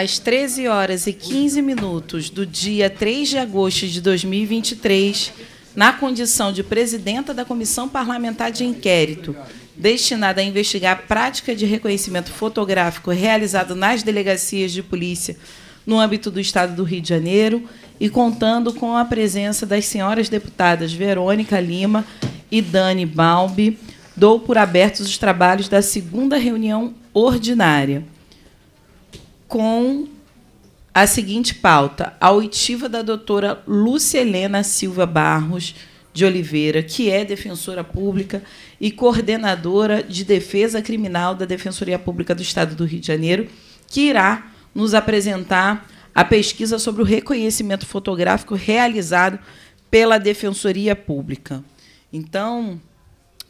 às 13 horas e 15 minutos do dia 3 de agosto de 2023, na condição de presidenta da Comissão Parlamentar de Inquérito, destinada a investigar a prática de reconhecimento fotográfico realizado nas delegacias de polícia no âmbito do Estado do Rio de Janeiro e contando com a presença das senhoras deputadas Verônica Lima e Dani Balbi, dou por abertos os trabalhos da segunda reunião ordinária com a seguinte pauta: a oitiva da doutora Lúcia Helena Silva Barros de Oliveira, que é defensora pública e coordenadora de defesa criminal da Defensoria Pública do Estado do Rio de Janeiro, que irá nos apresentar a pesquisa sobre o reconhecimento fotográfico realizado pela Defensoria Pública. Então,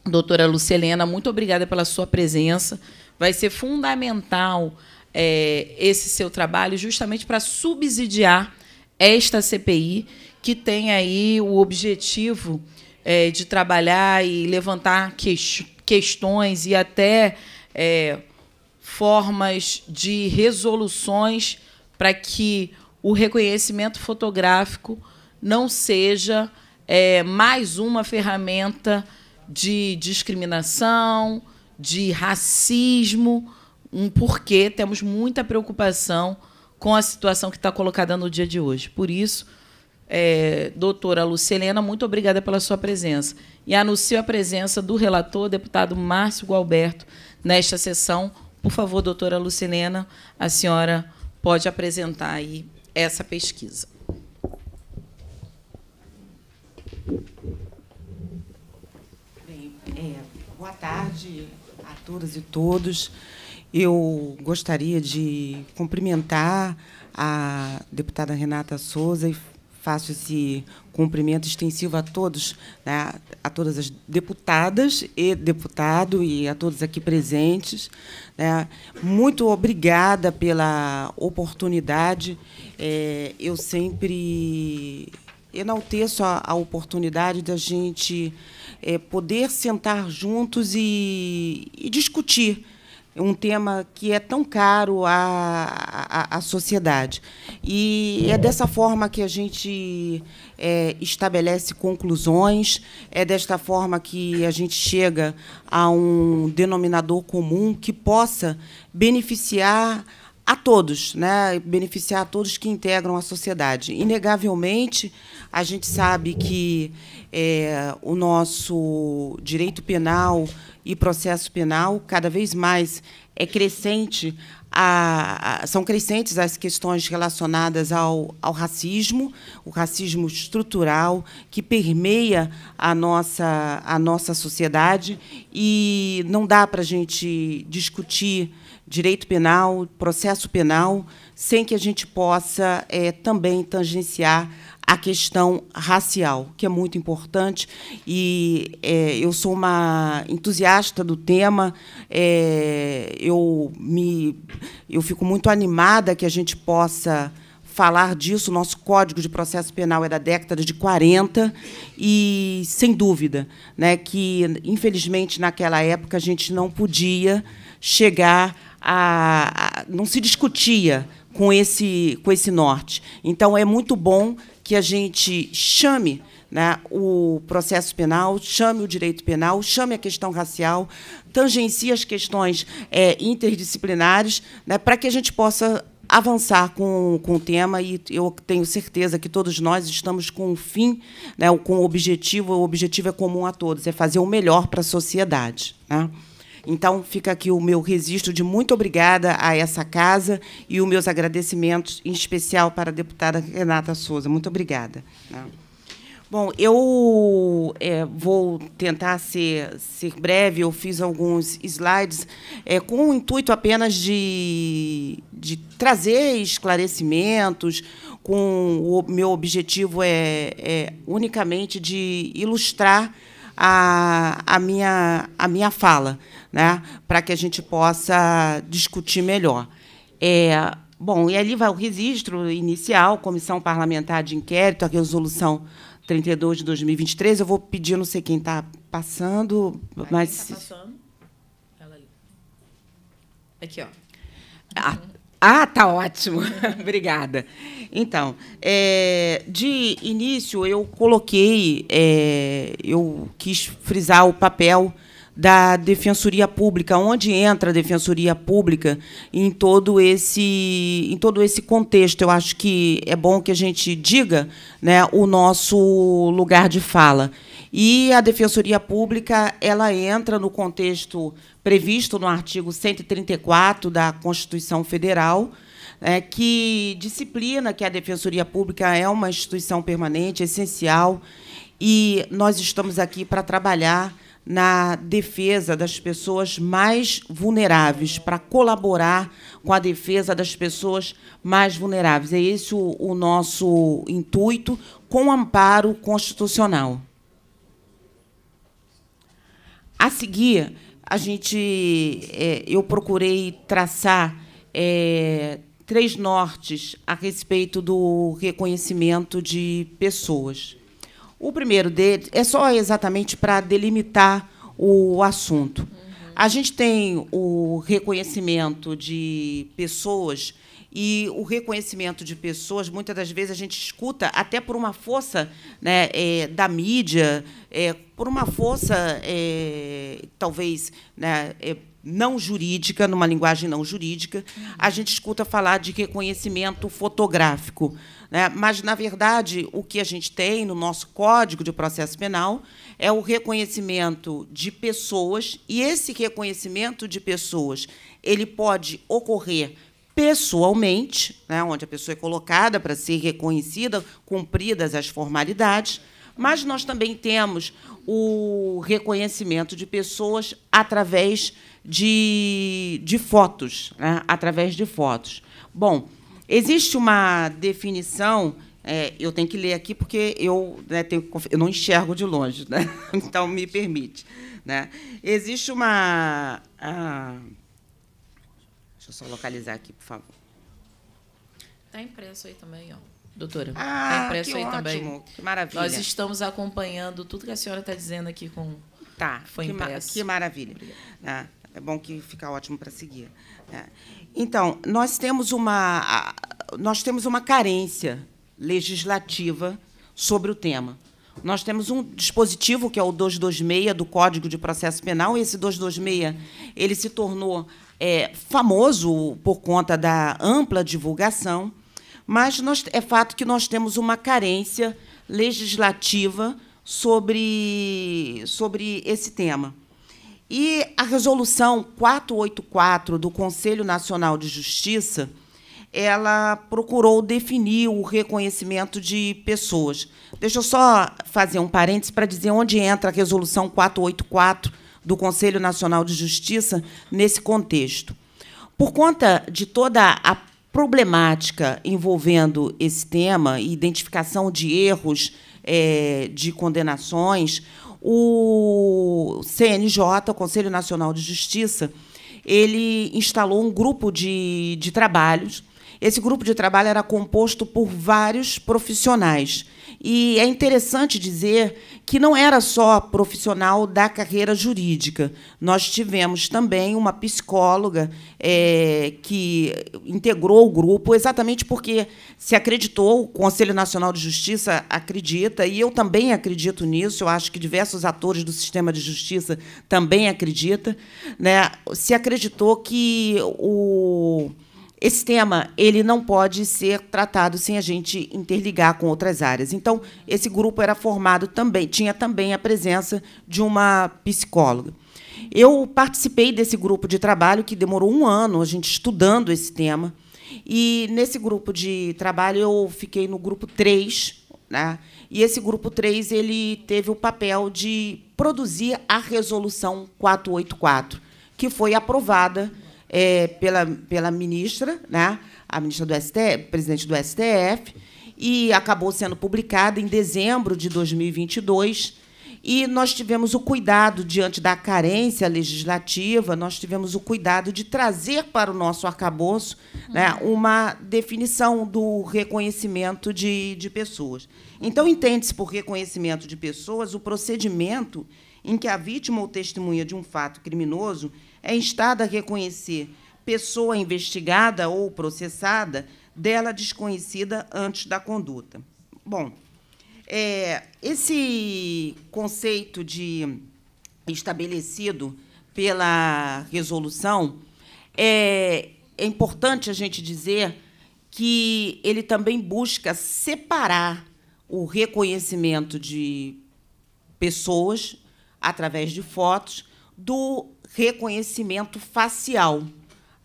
doutora Lucelena muito obrigada pela sua presença. Vai ser fundamental é, esse seu trabalho justamente para subsidiar esta CPI, que tem aí o objetivo é, de trabalhar e levantar que, questões e até é, formas de resoluções para que o reconhecimento fotográfico não seja é, mais uma ferramenta de discriminação, de racismo um porquê, temos muita preocupação com a situação que está colocada no dia de hoje. Por isso, é, doutora Lucilena, muito obrigada pela sua presença. E anuncio a presença do relator, deputado Márcio Gualberto, nesta sessão. Por favor, doutora Lucilena, a senhora pode apresentar aí essa pesquisa. Bem, é, boa tarde a todas e todos. Eu gostaria de cumprimentar a deputada Renata Souza e faço esse cumprimento extensivo a todos, né, a todas as deputadas e deputado e a todos aqui presentes. Né. Muito obrigada pela oportunidade. É, eu sempre enalteço a, a oportunidade da gente é, poder sentar juntos e, e discutir um tema que é tão caro à, à, à sociedade. E é dessa forma que a gente é, estabelece conclusões, é desta forma que a gente chega a um denominador comum que possa beneficiar a todos, né? beneficiar a todos que integram a sociedade. Inegavelmente, a gente sabe que é, o nosso direito penal e processo penal cada vez mais é crescente a, a, são crescentes as questões relacionadas ao, ao, racismo, o racismo estrutural que permeia a nossa, a nossa sociedade e não dá para a gente discutir direito penal, processo penal, sem que a gente possa é, também tangenciar a questão racial, que é muito importante. E é, eu sou uma entusiasta do tema, é, eu, me, eu fico muito animada que a gente possa falar disso. Nosso Código de Processo Penal é da década de 40 e, sem dúvida, né, que, infelizmente, naquela época, a gente não podia chegar a, a, não se discutia com esse, com esse norte. Então, é muito bom que a gente chame né, o processo penal, chame o direito penal, chame a questão racial, tangencie as questões é, interdisciplinares, né, para que a gente possa avançar com, com o tema e eu tenho certeza que todos nós estamos com um fim, né, com um objetivo, o objetivo é comum a todos, é fazer o melhor para a sociedade. Né? Então, fica aqui o meu registro de muito obrigada a essa casa e os meus agradecimentos, em especial para a deputada Renata Souza. Muito obrigada. Né? Bom, eu é, vou tentar ser, ser breve. Eu fiz alguns slides é, com o intuito apenas de, de trazer esclarecimentos. Com o meu objetivo é, é unicamente de ilustrar a, a, minha, a minha fala né, para que a gente possa discutir melhor. É, bom, e ali vai o registro inicial, comissão parlamentar de inquérito, a resolução 32 de 2023. Eu vou pedir, não sei quem está passando, mas. Está passando? Ela ali. Aqui, ó. Ah, ah, tá ótimo. Obrigada. Então, é, de início eu coloquei, é, eu quis frisar o papel da Defensoria Pública, onde entra a Defensoria Pública em todo esse em todo esse contexto. Eu acho que é bom que a gente diga, né, o nosso lugar de fala. E a Defensoria Pública, ela entra no contexto previsto no artigo 134 da Constituição Federal, né, que disciplina que a Defensoria Pública é uma instituição permanente, essencial, e nós estamos aqui para trabalhar na defesa das pessoas mais vulneráveis, para colaborar com a defesa das pessoas mais vulneráveis. É esse o, o nosso intuito com o amparo constitucional. A seguir, a gente, é, eu procurei traçar é, três nortes a respeito do reconhecimento de pessoas. O primeiro deles é só exatamente para delimitar o assunto. A gente tem o reconhecimento de pessoas e o reconhecimento de pessoas, muitas das vezes a gente escuta até por uma força né, é, da mídia, é, por uma força é, talvez né, é, não jurídica, numa linguagem não jurídica, a gente escuta falar de reconhecimento fotográfico. Né? Mas, na verdade, o que a gente tem no nosso Código de Processo Penal é o reconhecimento de pessoas, e esse reconhecimento de pessoas ele pode ocorrer pessoalmente, né, onde a pessoa é colocada para ser reconhecida, cumpridas as formalidades, mas nós também temos o reconhecimento de pessoas através de, de fotos, né, através de fotos. Bom, Existe uma definição, é, eu tenho que ler aqui porque eu, né, tenho, eu não enxergo de longe, né? então me permite. Né? Existe uma. Ah, deixa eu só localizar aqui, por favor. Está impresso aí também, ó. Doutora, tá ah, impresso que aí ótimo, também. Que maravilha. Nós estamos acompanhando tudo que a senhora está dizendo aqui com. Tá, foi que, impresso. Ma que maravilha. Ah, é bom que fica ótimo para seguir. É. Então, nós temos uma, nós temos uma carência legislativa sobre o tema. Nós temos um dispositivo que é o 226 do Código de Processo Penal. E esse 226 ele se tornou é, famoso por conta da ampla divulgação, mas nós, é fato que nós temos uma carência legislativa sobre, sobre esse tema. E a resolução 484 do Conselho Nacional de Justiça, ela procurou definir o reconhecimento de pessoas. Deixa eu só fazer um parênteses para dizer onde entra a resolução 484 do Conselho Nacional de Justiça nesse contexto. Por conta de toda a problemática envolvendo esse tema, identificação de erros é, de condenações, o CNJ, o Conselho Nacional de Justiça, ele instalou um grupo de, de trabalhos. Esse grupo de trabalho era composto por vários profissionais e é interessante dizer que não era só profissional da carreira jurídica. Nós tivemos também uma psicóloga é, que integrou o grupo, exatamente porque se acreditou, o Conselho Nacional de Justiça acredita, e eu também acredito nisso, eu acho que diversos atores do sistema de justiça também acreditam, né? se acreditou que o esse tema ele não pode ser tratado sem a gente interligar com outras áreas. Então, esse grupo era formado também, tinha também a presença de uma psicóloga. Eu participei desse grupo de trabalho que demorou um ano a gente estudando esse tema. E nesse grupo de trabalho eu fiquei no grupo 3, né? E esse grupo 3 ele teve o papel de produzir a resolução 484, que foi aprovada é, pela, pela ministra, né? a ministra do STF, presidente do STF, e acabou sendo publicada em dezembro de 2022. E nós tivemos o cuidado, diante da carência legislativa, nós tivemos o cuidado de trazer para o nosso arcabouço né, uhum. uma definição do reconhecimento de, de pessoas. Então, entende-se por reconhecimento de pessoas o procedimento em que a vítima ou testemunha de um fato criminoso é instada a reconhecer pessoa investigada ou processada dela desconhecida antes da conduta. Bom, é, esse conceito de estabelecido pela resolução é, é importante a gente dizer que ele também busca separar o reconhecimento de pessoas através de fotos do reconhecimento facial.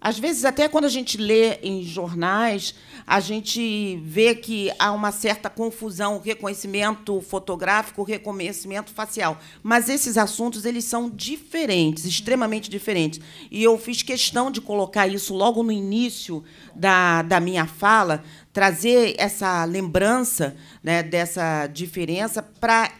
Às vezes, até quando a gente lê em jornais, a gente vê que há uma certa confusão, reconhecimento fotográfico, reconhecimento facial. Mas esses assuntos eles são diferentes, extremamente diferentes. E eu fiz questão de colocar isso logo no início da, da minha fala, trazer essa lembrança né, dessa diferença para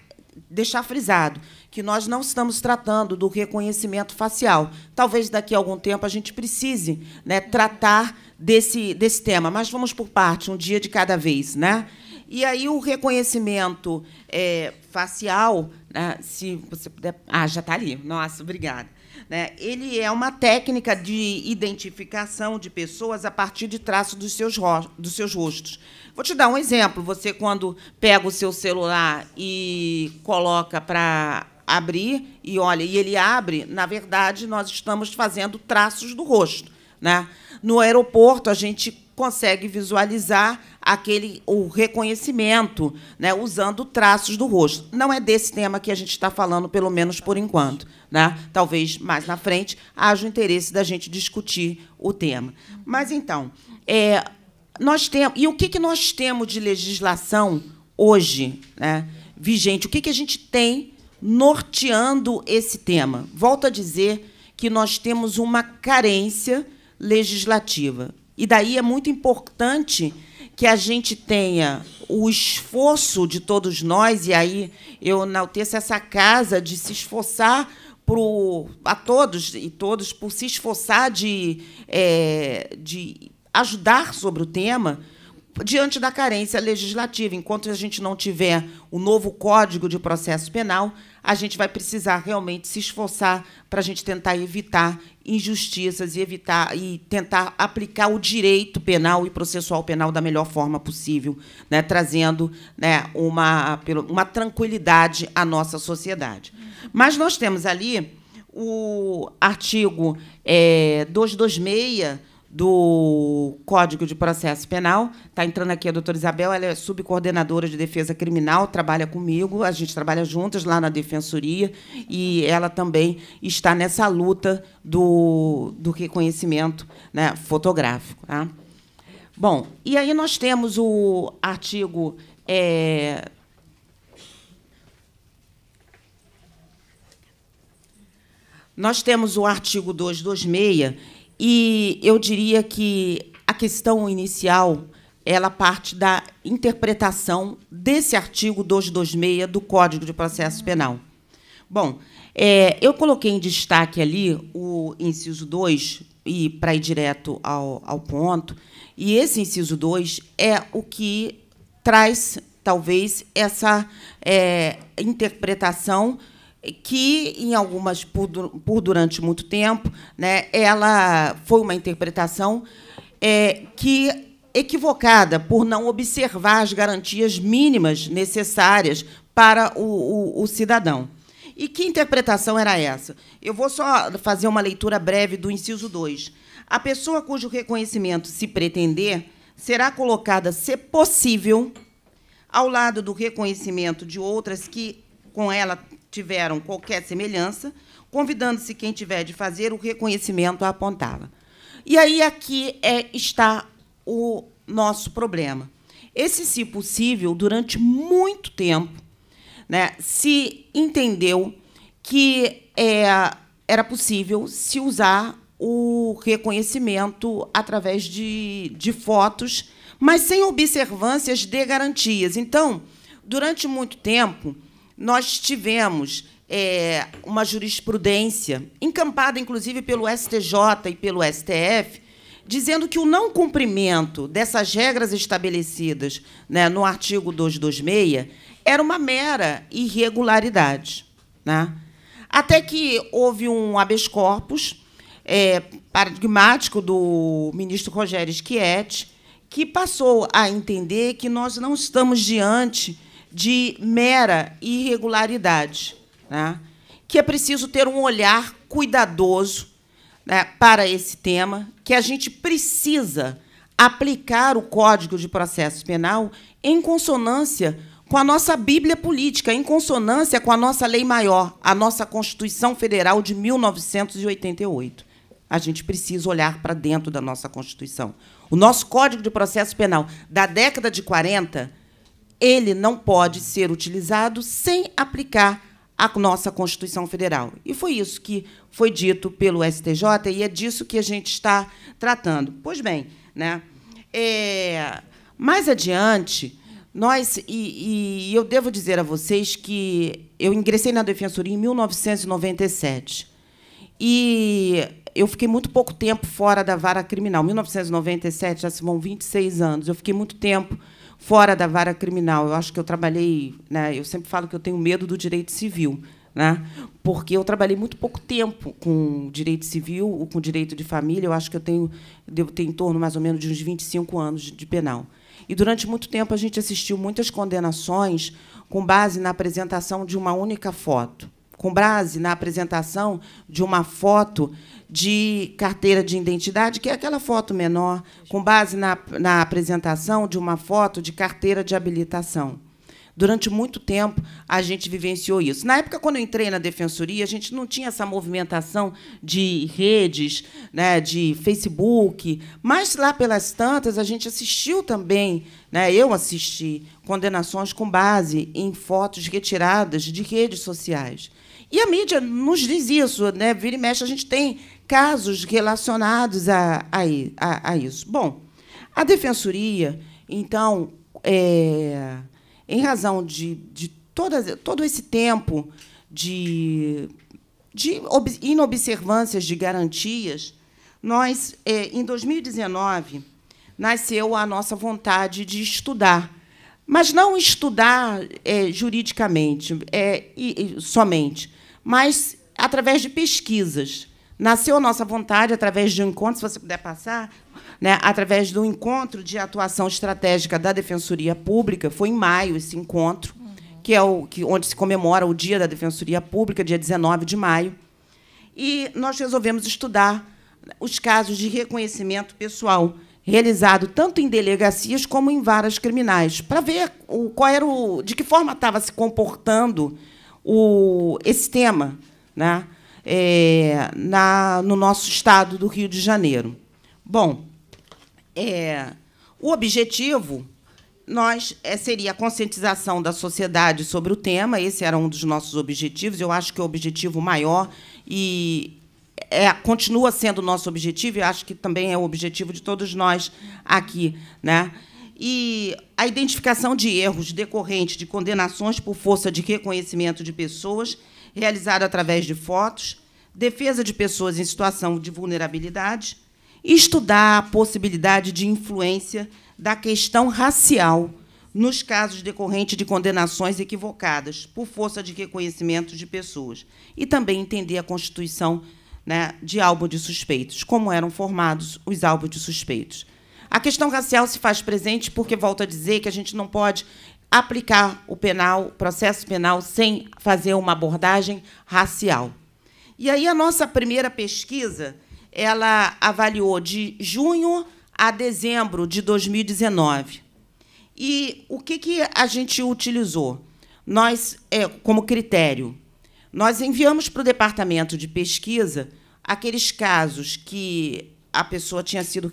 deixar frisado que nós não estamos tratando do reconhecimento facial. Talvez daqui a algum tempo a gente precise né, tratar desse, desse tema, mas vamos por parte, um dia de cada vez. Né? E aí o reconhecimento é, facial, né, se você puder. Ah, já está ali. Nossa, obrigada. Né, ele é uma técnica de identificação de pessoas a partir de traços dos seus, dos seus rostos. Vou te dar um exemplo. Você, quando pega o seu celular e coloca para abrir e olha, e ele abre, na verdade, nós estamos fazendo traços do rosto. Né? No aeroporto, a gente consegue visualizar aquele o reconhecimento, né, usando traços do rosto. Não é desse tema que a gente está falando, pelo menos por enquanto, né? Talvez mais na frente haja o interesse da gente discutir o tema. Mas então, é, nós temos e o que, que nós temos de legislação hoje, né, vigente? O que, que a gente tem norteando esse tema. Volto a dizer que nós temos uma carência legislativa. E daí é muito importante que a gente tenha o esforço de todos nós, e aí eu enalteço essa casa de se esforçar pro, a todos e todos por se esforçar de, é, de ajudar sobre o tema diante da carência legislativa. Enquanto a gente não tiver o novo Código de Processo Penal, a gente vai precisar realmente se esforçar para a gente tentar evitar injustiças e evitar e tentar aplicar o direito penal e processual penal da melhor forma possível, né, trazendo né, uma, uma tranquilidade à nossa sociedade. Mas nós temos ali o artigo é, eh, 226 do Código de Processo Penal. Está entrando aqui a doutora Isabel, ela é subcoordenadora de defesa criminal, trabalha comigo, a gente trabalha juntas lá na Defensoria, e ela também está nessa luta do, do reconhecimento né, fotográfico. Tá? Bom, e aí nós temos o artigo. É, nós temos o artigo 226, e eu diria que a questão inicial ela parte da interpretação desse artigo 226 do Código de Processo Penal. Bom, é, eu coloquei em destaque ali o inciso 2, e para ir direto ao, ao ponto, e esse inciso 2 é o que traz, talvez, essa é, interpretação que em algumas por, por durante muito tempo, né, ela foi uma interpretação é, que equivocada por não observar as garantias mínimas necessárias para o, o, o, cidadão. E que interpretação era essa? Eu vou só fazer uma leitura breve do inciso 2. A pessoa cujo reconhecimento se pretender será colocada, se possível, ao lado do reconhecimento de outras que com ela tiveram qualquer semelhança, convidando-se quem tiver de fazer o reconhecimento a apontá-la. E aí aqui é, está o nosso problema. Esse, se possível, durante muito tempo, né, se entendeu que é, era possível se usar o reconhecimento através de, de fotos, mas sem observâncias de garantias. Então, durante muito tempo, nós tivemos é, uma jurisprudência, encampada inclusive pelo STJ e pelo STF, dizendo que o não cumprimento dessas regras estabelecidas né, no artigo 226 era uma mera irregularidade. Né? Até que houve um habeas corpus é, paradigmático do ministro Rogério Schietti, que passou a entender que nós não estamos diante de mera irregularidade, né? que é preciso ter um olhar cuidadoso né, para esse tema, que a gente precisa aplicar o Código de Processo Penal em consonância com a nossa Bíblia política, em consonância com a nossa lei maior, a nossa Constituição Federal de 1988. A gente precisa olhar para dentro da nossa Constituição. O nosso Código de Processo Penal da década de 40 ele não pode ser utilizado sem aplicar a nossa Constituição Federal. E foi isso que foi dito pelo STJ e é disso que a gente está tratando. Pois bem, né? É, mais adiante, nós, e, e eu devo dizer a vocês que eu ingressei na Defensoria em 1997 e eu fiquei muito pouco tempo fora da vara criminal. 1997 já se vão 26 anos. Eu fiquei muito tempo fora da vara criminal. Eu acho que eu trabalhei, né, eu sempre falo que eu tenho medo do direito civil, né, porque eu trabalhei muito pouco tempo com direito civil ou com direito de família. Eu acho que eu tenho, devo ter em torno mais ou menos de uns 25 anos de penal. E durante muito tempo a gente assistiu muitas condenações com base na apresentação de uma única foto, com base na apresentação de uma foto de carteira de identidade, que é aquela foto menor, com base na, na apresentação de uma foto de carteira de habilitação. Durante muito tempo, a gente vivenciou isso. Na época, quando eu entrei na defensoria, a gente não tinha essa movimentação de redes, né, de Facebook, mas lá pelas tantas, a gente assistiu também, né, eu assisti, condenações com base em fotos retiradas de redes sociais. E a mídia nos diz isso, né? vira e mexe, a gente tem casos relacionados a, a, a, a isso. Bom, a defensoria, então, é, em razão de, de toda, todo esse tempo de, de inobservâncias de garantias, nós, é, em 2019, nasceu a nossa vontade de estudar mas não estudar é, juridicamente é, e, e, somente, mas através de pesquisas. Nasceu a nossa vontade através de um encontro, se você puder passar, né, através do encontro de atuação estratégica da Defensoria Pública, foi em maio esse encontro, uhum. que é o que, onde se comemora o Dia da Defensoria Pública, dia 19 de maio. E nós resolvemos estudar os casos de reconhecimento pessoal realizado tanto em delegacias como em varas criminais, para ver o, qual era o, de que forma estava se comportando o, esse tema né, é, na, no nosso estado do Rio de Janeiro. Bom, é, o objetivo nós é, seria a conscientização da sociedade sobre o tema. Esse era um dos nossos objetivos. Eu acho que é o objetivo maior e é, continua sendo o nosso objetivo. Eu acho que também é o objetivo de todos nós aqui, né? e a identificação de erros decorrentes de condenações por força de reconhecimento de pessoas, realizada através de fotos, defesa de pessoas em situação de vulnerabilidade, estudar a possibilidade de influência da questão racial nos casos decorrentes de condenações equivocadas por força de reconhecimento de pessoas e também entender a constituição né, de álbum de suspeitos, como eram formados os álbuns de suspeitos. A questão racial se faz presente porque, volto a dizer, que a gente não pode aplicar o penal, o processo penal, sem fazer uma abordagem racial. E aí a nossa primeira pesquisa, ela avaliou de junho a dezembro de 2019. E o que, que a gente utilizou? Nós, é, como critério, nós enviamos para o departamento de pesquisa aqueles casos que a pessoa tinha sido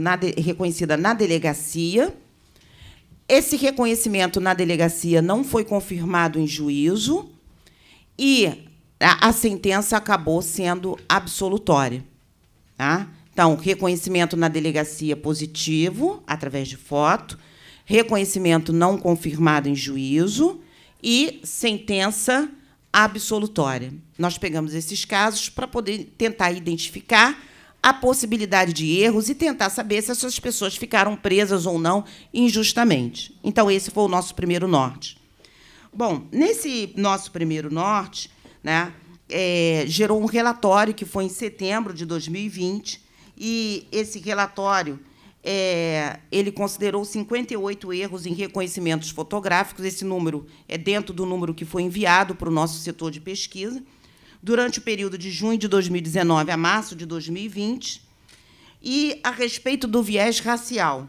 na de, reconhecida na delegacia. Esse reconhecimento na delegacia não foi confirmado em juízo e a, a sentença acabou sendo absolutória. Tá? Então, reconhecimento na delegacia positivo, através de foto, reconhecimento não confirmado em juízo e sentença absolutória. Nós pegamos esses casos para poder tentar identificar a possibilidade de erros e tentar saber se essas pessoas ficaram presas ou não injustamente. Então, esse foi o nosso primeiro norte. Bom, nesse nosso primeiro norte, né, é, gerou um relatório que foi em setembro de 2020, e esse relatório é, ele considerou 58 erros em reconhecimentos fotográficos. Esse número é dentro do número que foi enviado para o nosso setor de pesquisa durante o período de junho de 2019 a março de 2020. E a respeito do viés racial,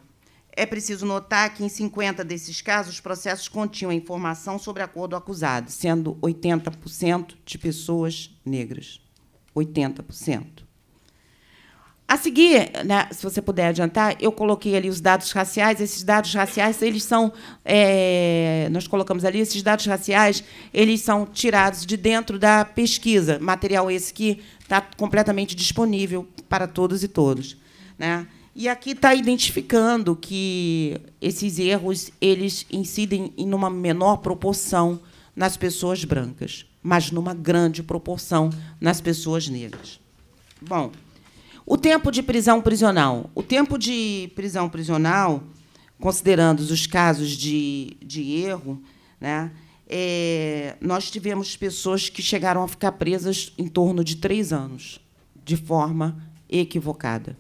é preciso notar que, em 50 desses casos, os processos continham informação sobre a cor do acusado, sendo 80% de pessoas negras. 80%. A seguir, né, se você puder adiantar, eu coloquei ali os dados raciais. Esses dados raciais, eles são, é, nós colocamos ali, esses dados raciais, eles são tirados de dentro da pesquisa, material esse que está completamente disponível para todos e todos, né? E aqui está identificando que esses erros eles incidem em uma menor proporção nas pessoas brancas, mas numa grande proporção nas pessoas negras. Bom. O tempo de prisão prisional. O tempo de prisão prisional, considerando os casos de, de erro, né, é, nós tivemos pessoas que chegaram a ficar presas em torno de três anos, de forma equivocada.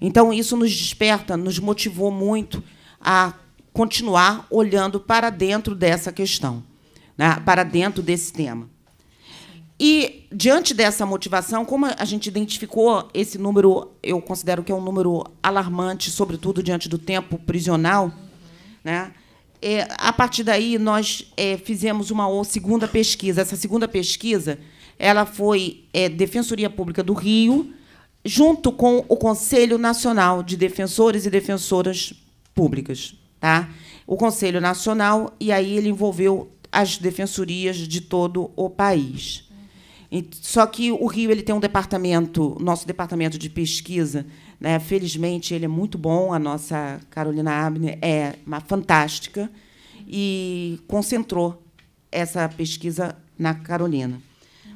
Então, isso nos desperta, nos motivou muito a continuar olhando para dentro dessa questão, né, para dentro desse tema. E, diante dessa motivação, como a gente identificou esse número, eu considero que é um número alarmante, sobretudo diante do tempo prisional, né? É, a partir daí, nós é, fizemos uma segunda pesquisa. Essa segunda pesquisa ela foi é, Defensoria Pública do Rio, junto com o Conselho Nacional de Defensores e Defensoras Públicas. Tá? O Conselho Nacional, e aí ele envolveu as defensorias de todo o país. Só que o Rio ele tem um departamento, nosso departamento de pesquisa, né? felizmente ele é muito bom, a nossa Carolina Abner é uma fantástica, e concentrou essa pesquisa na Carolina.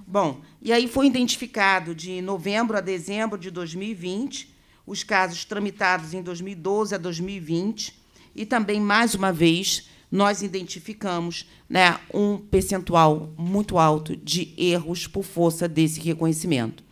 Bom, e aí foi identificado de novembro a dezembro de 2020 os casos tramitados em 2012 a 2020 e também mais uma vez nós identificamos né, um percentual muito alto de erros por força desse reconhecimento.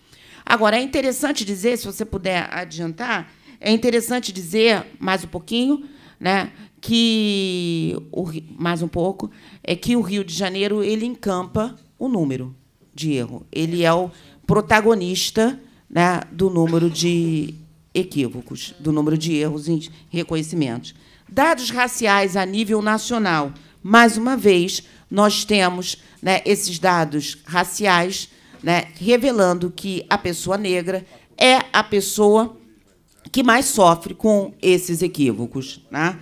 Agora, é interessante dizer, se você puder adiantar, é interessante dizer mais um pouquinho, né, que o, mais um pouco, é que o Rio de Janeiro ele encampa o número de erro. Ele é o protagonista né, do número de equívocos, do número de erros em reconhecimentos. Dados raciais a nível nacional. Mais uma vez, nós temos né, esses dados raciais né, revelando que a pessoa negra é a pessoa que mais sofre com esses equívocos. Né?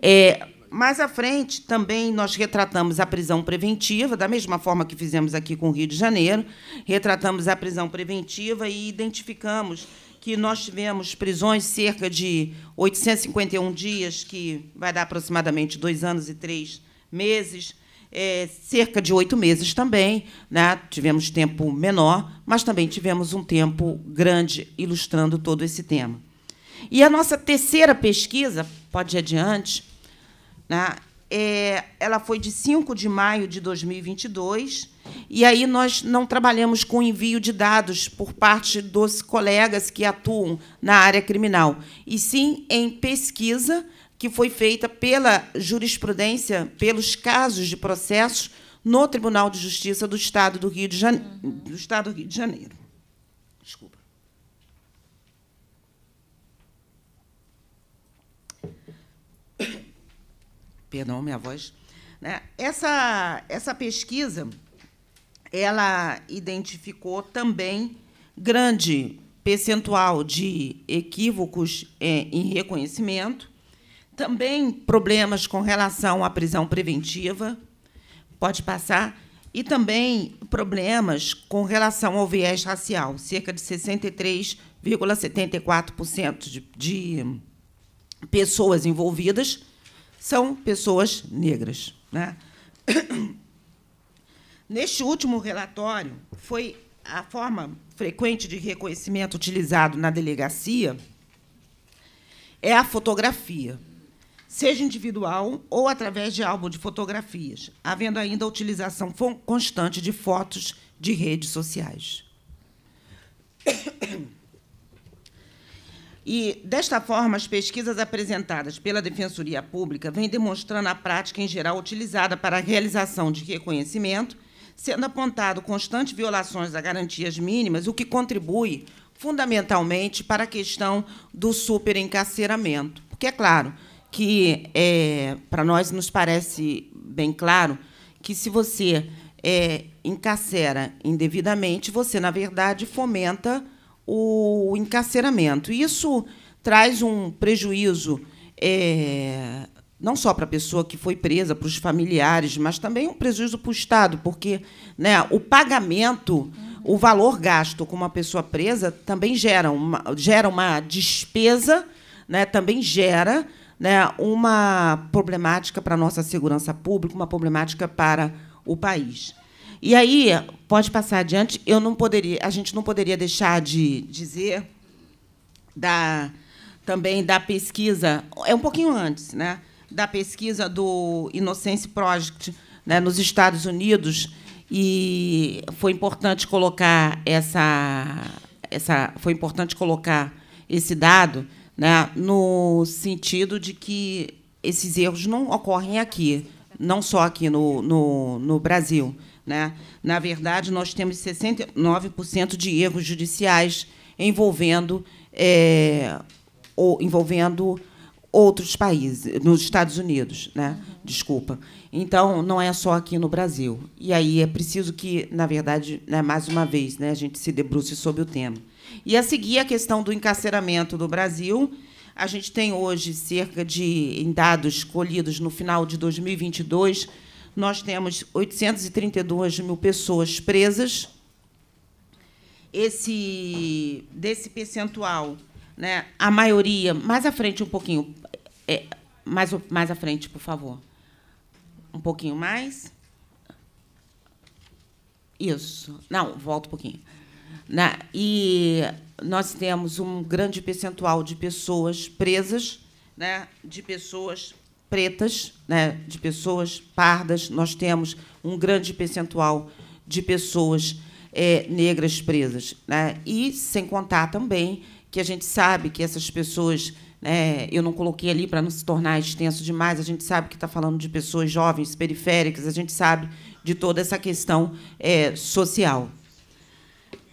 É, mais à frente, também nós retratamos a prisão preventiva, da mesma forma que fizemos aqui com o Rio de Janeiro, retratamos a prisão preventiva e identificamos que nós tivemos prisões cerca de 851 dias, que vai dar aproximadamente dois anos e três meses, é, cerca de oito meses também. Né? Tivemos tempo menor, mas também tivemos um tempo grande ilustrando todo esse tema. E a nossa terceira pesquisa, pode ir adiante, né? é, ela foi de 5 de maio de 2022, e aí nós não trabalhamos com envio de dados por parte dos colegas que atuam na área criminal, e sim em pesquisa que foi feita pela jurisprudência, pelos casos de processos no Tribunal de Justiça do Estado do Rio de Janeiro. Do Estado do Rio de Janeiro. Desculpa. Perdão, minha voz. Né? Essa, essa pesquisa ela identificou também grande percentual de equívocos é, em reconhecimento, também problemas com relação à prisão preventiva, pode passar, e também problemas com relação ao viés racial, cerca de 63,74% de, de pessoas envolvidas são pessoas negras. Né? Neste último relatório, foi a forma frequente de reconhecimento utilizado na delegacia é a fotografia, seja individual ou através de álbum de fotografias, havendo ainda a utilização constante de fotos de redes sociais. E, desta forma, as pesquisas apresentadas pela Defensoria Pública vêm demonstrando a prática em geral utilizada para a realização de reconhecimento, sendo apontado constantes violações a garantias mínimas, o que contribui fundamentalmente para a questão do superencarceramento. Porque é claro que, é, para nós, nos parece bem claro que, se você é, encarcera indevidamente, você, na verdade, fomenta o encarceramento. Isso traz um prejuízo é, não só para a pessoa que foi presa, para os familiares, mas também um prejuízo para o Estado, porque né, o pagamento, o valor gasto com uma pessoa presa também gera uma, gera uma despesa, né, também gera né, uma problemática para a nossa segurança pública, uma problemática para o país. E aí, pode passar adiante, eu não poderia, a gente não poderia deixar de dizer da também da pesquisa, é um pouquinho antes, né? Da pesquisa do Innocence Project, né, nos Estados Unidos, e foi importante colocar essa essa foi importante colocar esse dado, né, no sentido de que esses erros não ocorrem aqui, não só aqui no, no, no Brasil. Né? Na verdade, nós temos 69% de erros judiciais envolvendo, é, ou, envolvendo outros países, nos Estados Unidos, né? Desculpa. Então, não é só aqui no Brasil. E aí é preciso que, na verdade, né, mais uma vez, né, a gente se debruce sobre o tema. E a seguir a questão do encarceramento do Brasil. A gente tem hoje cerca de, em dados colhidos no final de 2022, nós temos 832 mil pessoas presas. Esse, desse percentual, né, a maioria, mais à frente um pouquinho, é, mais, mais à frente, por favor. Um pouquinho mais. Isso. Não, volta um pouquinho. Na, né, e nós temos um grande percentual de pessoas presas, né, de pessoas pretas, né, de pessoas pardas, nós temos um grande percentual de pessoas é, negras presas. Né? E, sem contar também, que a gente sabe que essas pessoas. Né, eu não coloquei ali para não se tornar extenso demais, a gente sabe que está falando de pessoas jovens, periféricas, a gente sabe de toda essa questão é, social.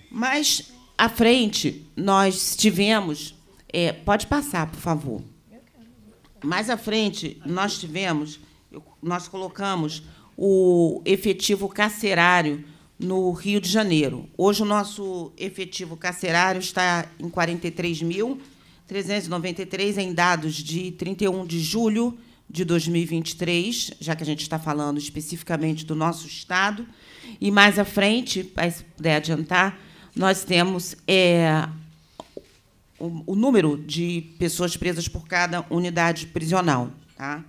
Mas, à frente, nós tivemos. É, pode passar, por favor. Mais à frente, nós tivemos, nós colocamos o efetivo carcerário no Rio de Janeiro. Hoje, o nosso efetivo carcerário está em 43.393, em dados de 31 de julho de 2023, já que a gente está falando especificamente do nosso Estado. E mais à frente, para se né, puder adiantar, nós temos é, o, o número de pessoas presas por cada unidade prisional. Tá?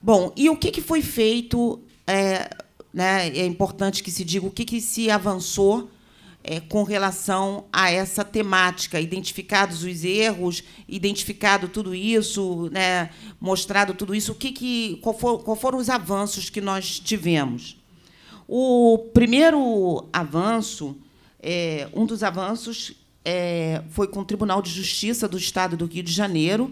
Bom, e o que, que foi feito? É, né, é importante que se diga o que, que se avançou é, com relação a essa temática, identificados os erros, identificado tudo isso, né, mostrado tudo isso, o que, que qual, for, qual foram os avanços que nós tivemos? O primeiro avanço, é, um dos avanços é, foi com o Tribunal de Justiça do Estado do Rio de Janeiro,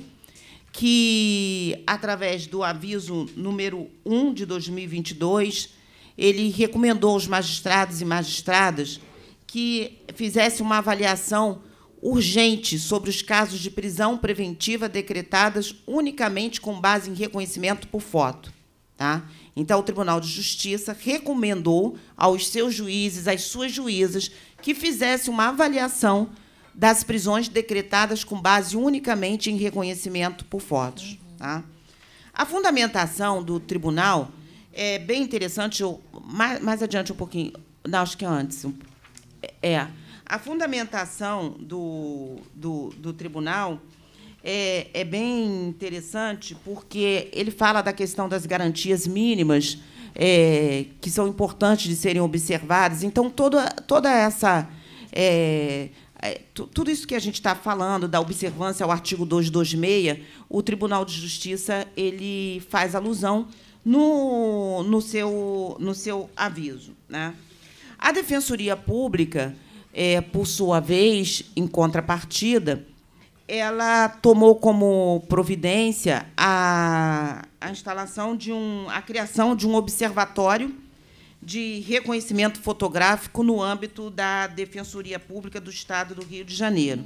que, através do aviso número 1 de 2022, ele recomendou aos magistrados e magistradas que fizesse uma avaliação urgente sobre os casos de prisão preventiva decretadas unicamente com base em reconhecimento por foto. Tá? Então, o Tribunal de Justiça recomendou aos seus juízes, às suas juízas, que fizesse uma avaliação das prisões decretadas com base unicamente em reconhecimento por fotos. Tá? A fundamentação do tribunal é bem interessante, mais, mais adiante um pouquinho, não, acho que é antes. É, a fundamentação do, do, do tribunal é, é bem interessante porque ele fala da questão das garantias mínimas é, que são importantes de serem observadas. Então, toda, toda essa é, é, tudo isso que a gente está falando, da observância ao artigo 226, o Tribunal de Justiça ele faz alusão no, no, seu, no seu aviso. Né? A Defensoria Pública, é, por sua vez, em contrapartida, ela tomou como providência a, a instalação de um, a criação de um observatório de reconhecimento fotográfico no âmbito da Defensoria Pública do Estado do Rio de Janeiro,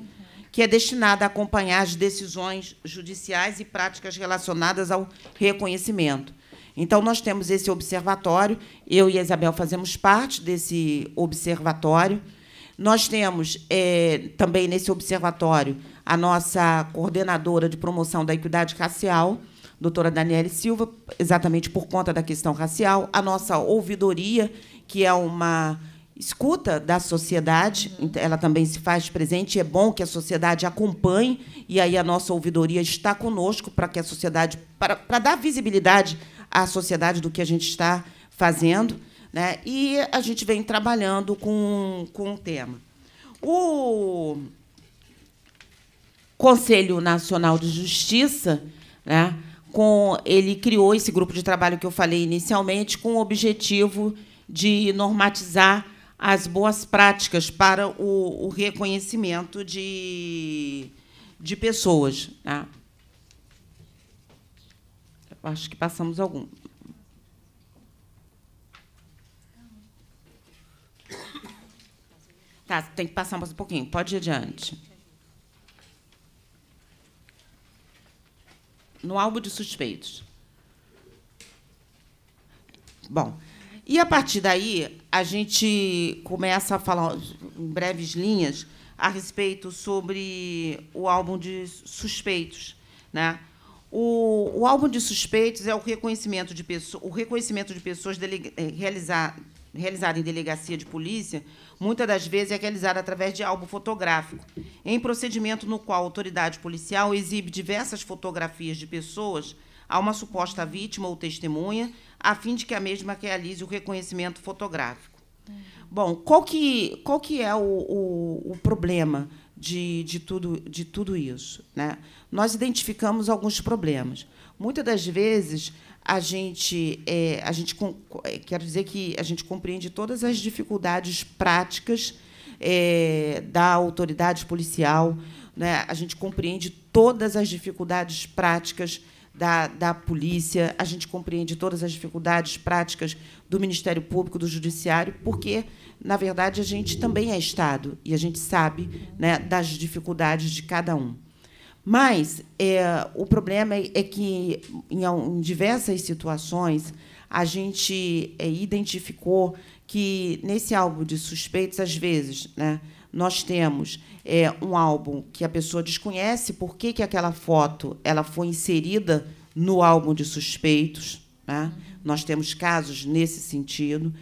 que é destinada a acompanhar as decisões judiciais e práticas relacionadas ao reconhecimento. Então, nós temos esse observatório, eu e a Isabel fazemos parte desse observatório. Nós temos é, também nesse observatório a nossa coordenadora de promoção da equidade racial, doutora Daniele Silva, exatamente por conta da questão racial, a nossa ouvidoria, que é uma escuta da sociedade, uhum. ela também se faz presente, é bom que a sociedade acompanhe, e aí a nossa ouvidoria está conosco para que a sociedade, para, para dar visibilidade à sociedade do que a gente está fazendo, né? e a gente vem trabalhando com, com o tema. O Conselho Nacional de Justiça, né? com ele criou esse grupo de trabalho que eu falei inicialmente com o objetivo de normatizar as boas práticas para o, o reconhecimento de, de pessoas. Né? acho que passamos algum. Tá, tem que passar mais um pouquinho. Pode ir adiante. no álbum de suspeitos. Bom, e a partir daí a gente começa a falar em breves linhas a respeito sobre o álbum de suspeitos, né? O, o álbum de suspeitos é o reconhecimento de, pessoa, o reconhecimento de pessoas eh, realizar realizado em delegacia de polícia muitas das vezes é realizada através de álbum fotográfico, em procedimento no qual a autoridade policial exibe diversas fotografias de pessoas a uma suposta vítima ou testemunha, a fim de que a mesma realize o reconhecimento fotográfico. Bom, qual que, qual que é o, o, o problema de, de, tudo, de tudo isso? Né? Nós identificamos alguns problemas. Muitas das vezes, a gente, é, a gente é, quero dizer que a gente compreende todas as dificuldades práticas é, da autoridade policial, né? a gente compreende todas as dificuldades práticas da, da polícia, a gente compreende todas as dificuldades práticas do Ministério Público, do Judiciário, porque, na verdade, a gente também é Estado e a gente sabe né, das dificuldades de cada um. Mas é, o problema é, é que, em, em diversas situações, a gente é, identificou que, nesse álbum de suspeitos, às vezes, né, nós temos é, um álbum que a pessoa desconhece por que, que aquela foto ela foi inserida no álbum de suspeitos. Né? Nós temos casos nesse sentido.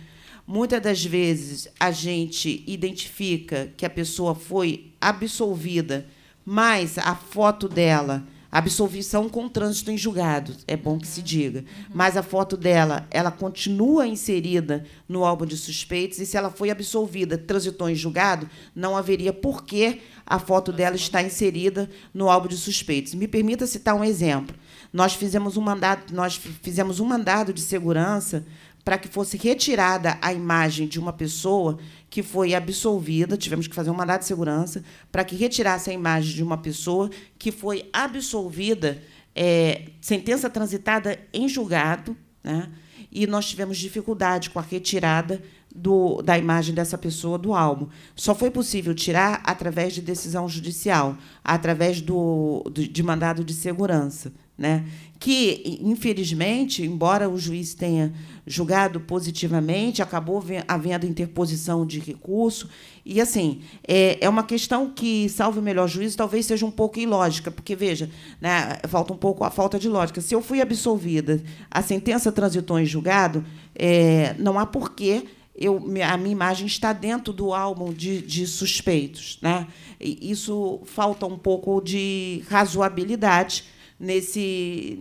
Muitas das vezes a gente identifica que a pessoa foi absolvida mas a foto dela, absolvição com trânsito em julgado, é bom que se uhum. diga. Uhum. Mas a foto dela, ela continua inserida no álbum de suspeitos e se ela foi absolvida, transitou em julgado, não haveria por que a foto dela estar inserida no álbum de suspeitos. Me permita citar um exemplo. Nós fizemos um mandado, nós fizemos um mandado de segurança para que fosse retirada a imagem de uma pessoa que foi absolvida, tivemos que fazer um mandado de segurança para que retirasse a imagem de uma pessoa que foi absolvida, é, sentença transitada em julgado, né? e nós tivemos dificuldade com a retirada do, da imagem dessa pessoa do álbum. Só foi possível tirar através de decisão judicial, através do, de mandado de segurança né? que, infelizmente, embora o juiz tenha julgado positivamente, acabou havendo interposição de recurso. E, assim, é, é uma questão que, salve o melhor juízo, talvez seja um pouco ilógica, porque, veja, né, falta um pouco a falta de lógica. Se eu fui absolvida, a sentença transitou em julgado, é, não há porquê eu, a minha imagem está dentro do álbum de, de suspeitos. Né? E isso falta um pouco de razoabilidade nesse,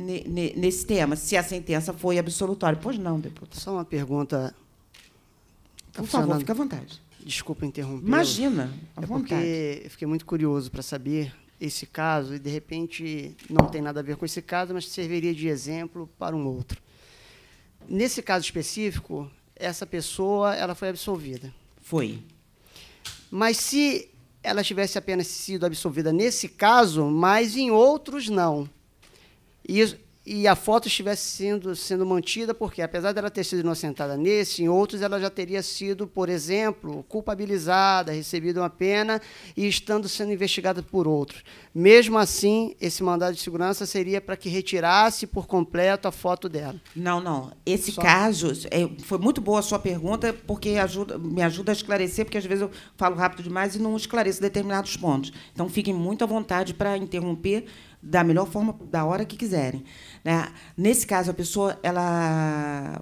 nesse tema, se a sentença foi absolutória. Pois não, deputado. Só uma pergunta. Tá Por favor, fique à vontade. Desculpa interromper. Imagina, à é vontade. Porque eu fiquei muito curioso para saber esse caso e, de repente, não tem nada a ver com esse caso, mas serviria de exemplo para um outro. Nesse caso específico, essa pessoa ela foi absolvida. Foi. Mas se ela tivesse apenas sido absolvida nesse caso, mas em outros não e, e a foto estivesse sendo, sendo mantida, porque apesar dela ter sido inocentada nesse, em outros ela já teria sido, por exemplo, culpabilizada, recebido uma pena e estando sendo investigada por outros. Mesmo assim, esse mandado de segurança seria para que retirasse por completo a foto dela. Não, não. Esse Só... caso é, foi muito boa a sua pergunta, porque ajuda, me ajuda a esclarecer, porque às vezes eu falo rápido demais e não esclareço determinados pontos. Então fiquem muito à vontade para interromper da melhor forma, da hora que quiserem. Né? Nesse caso, a pessoa ela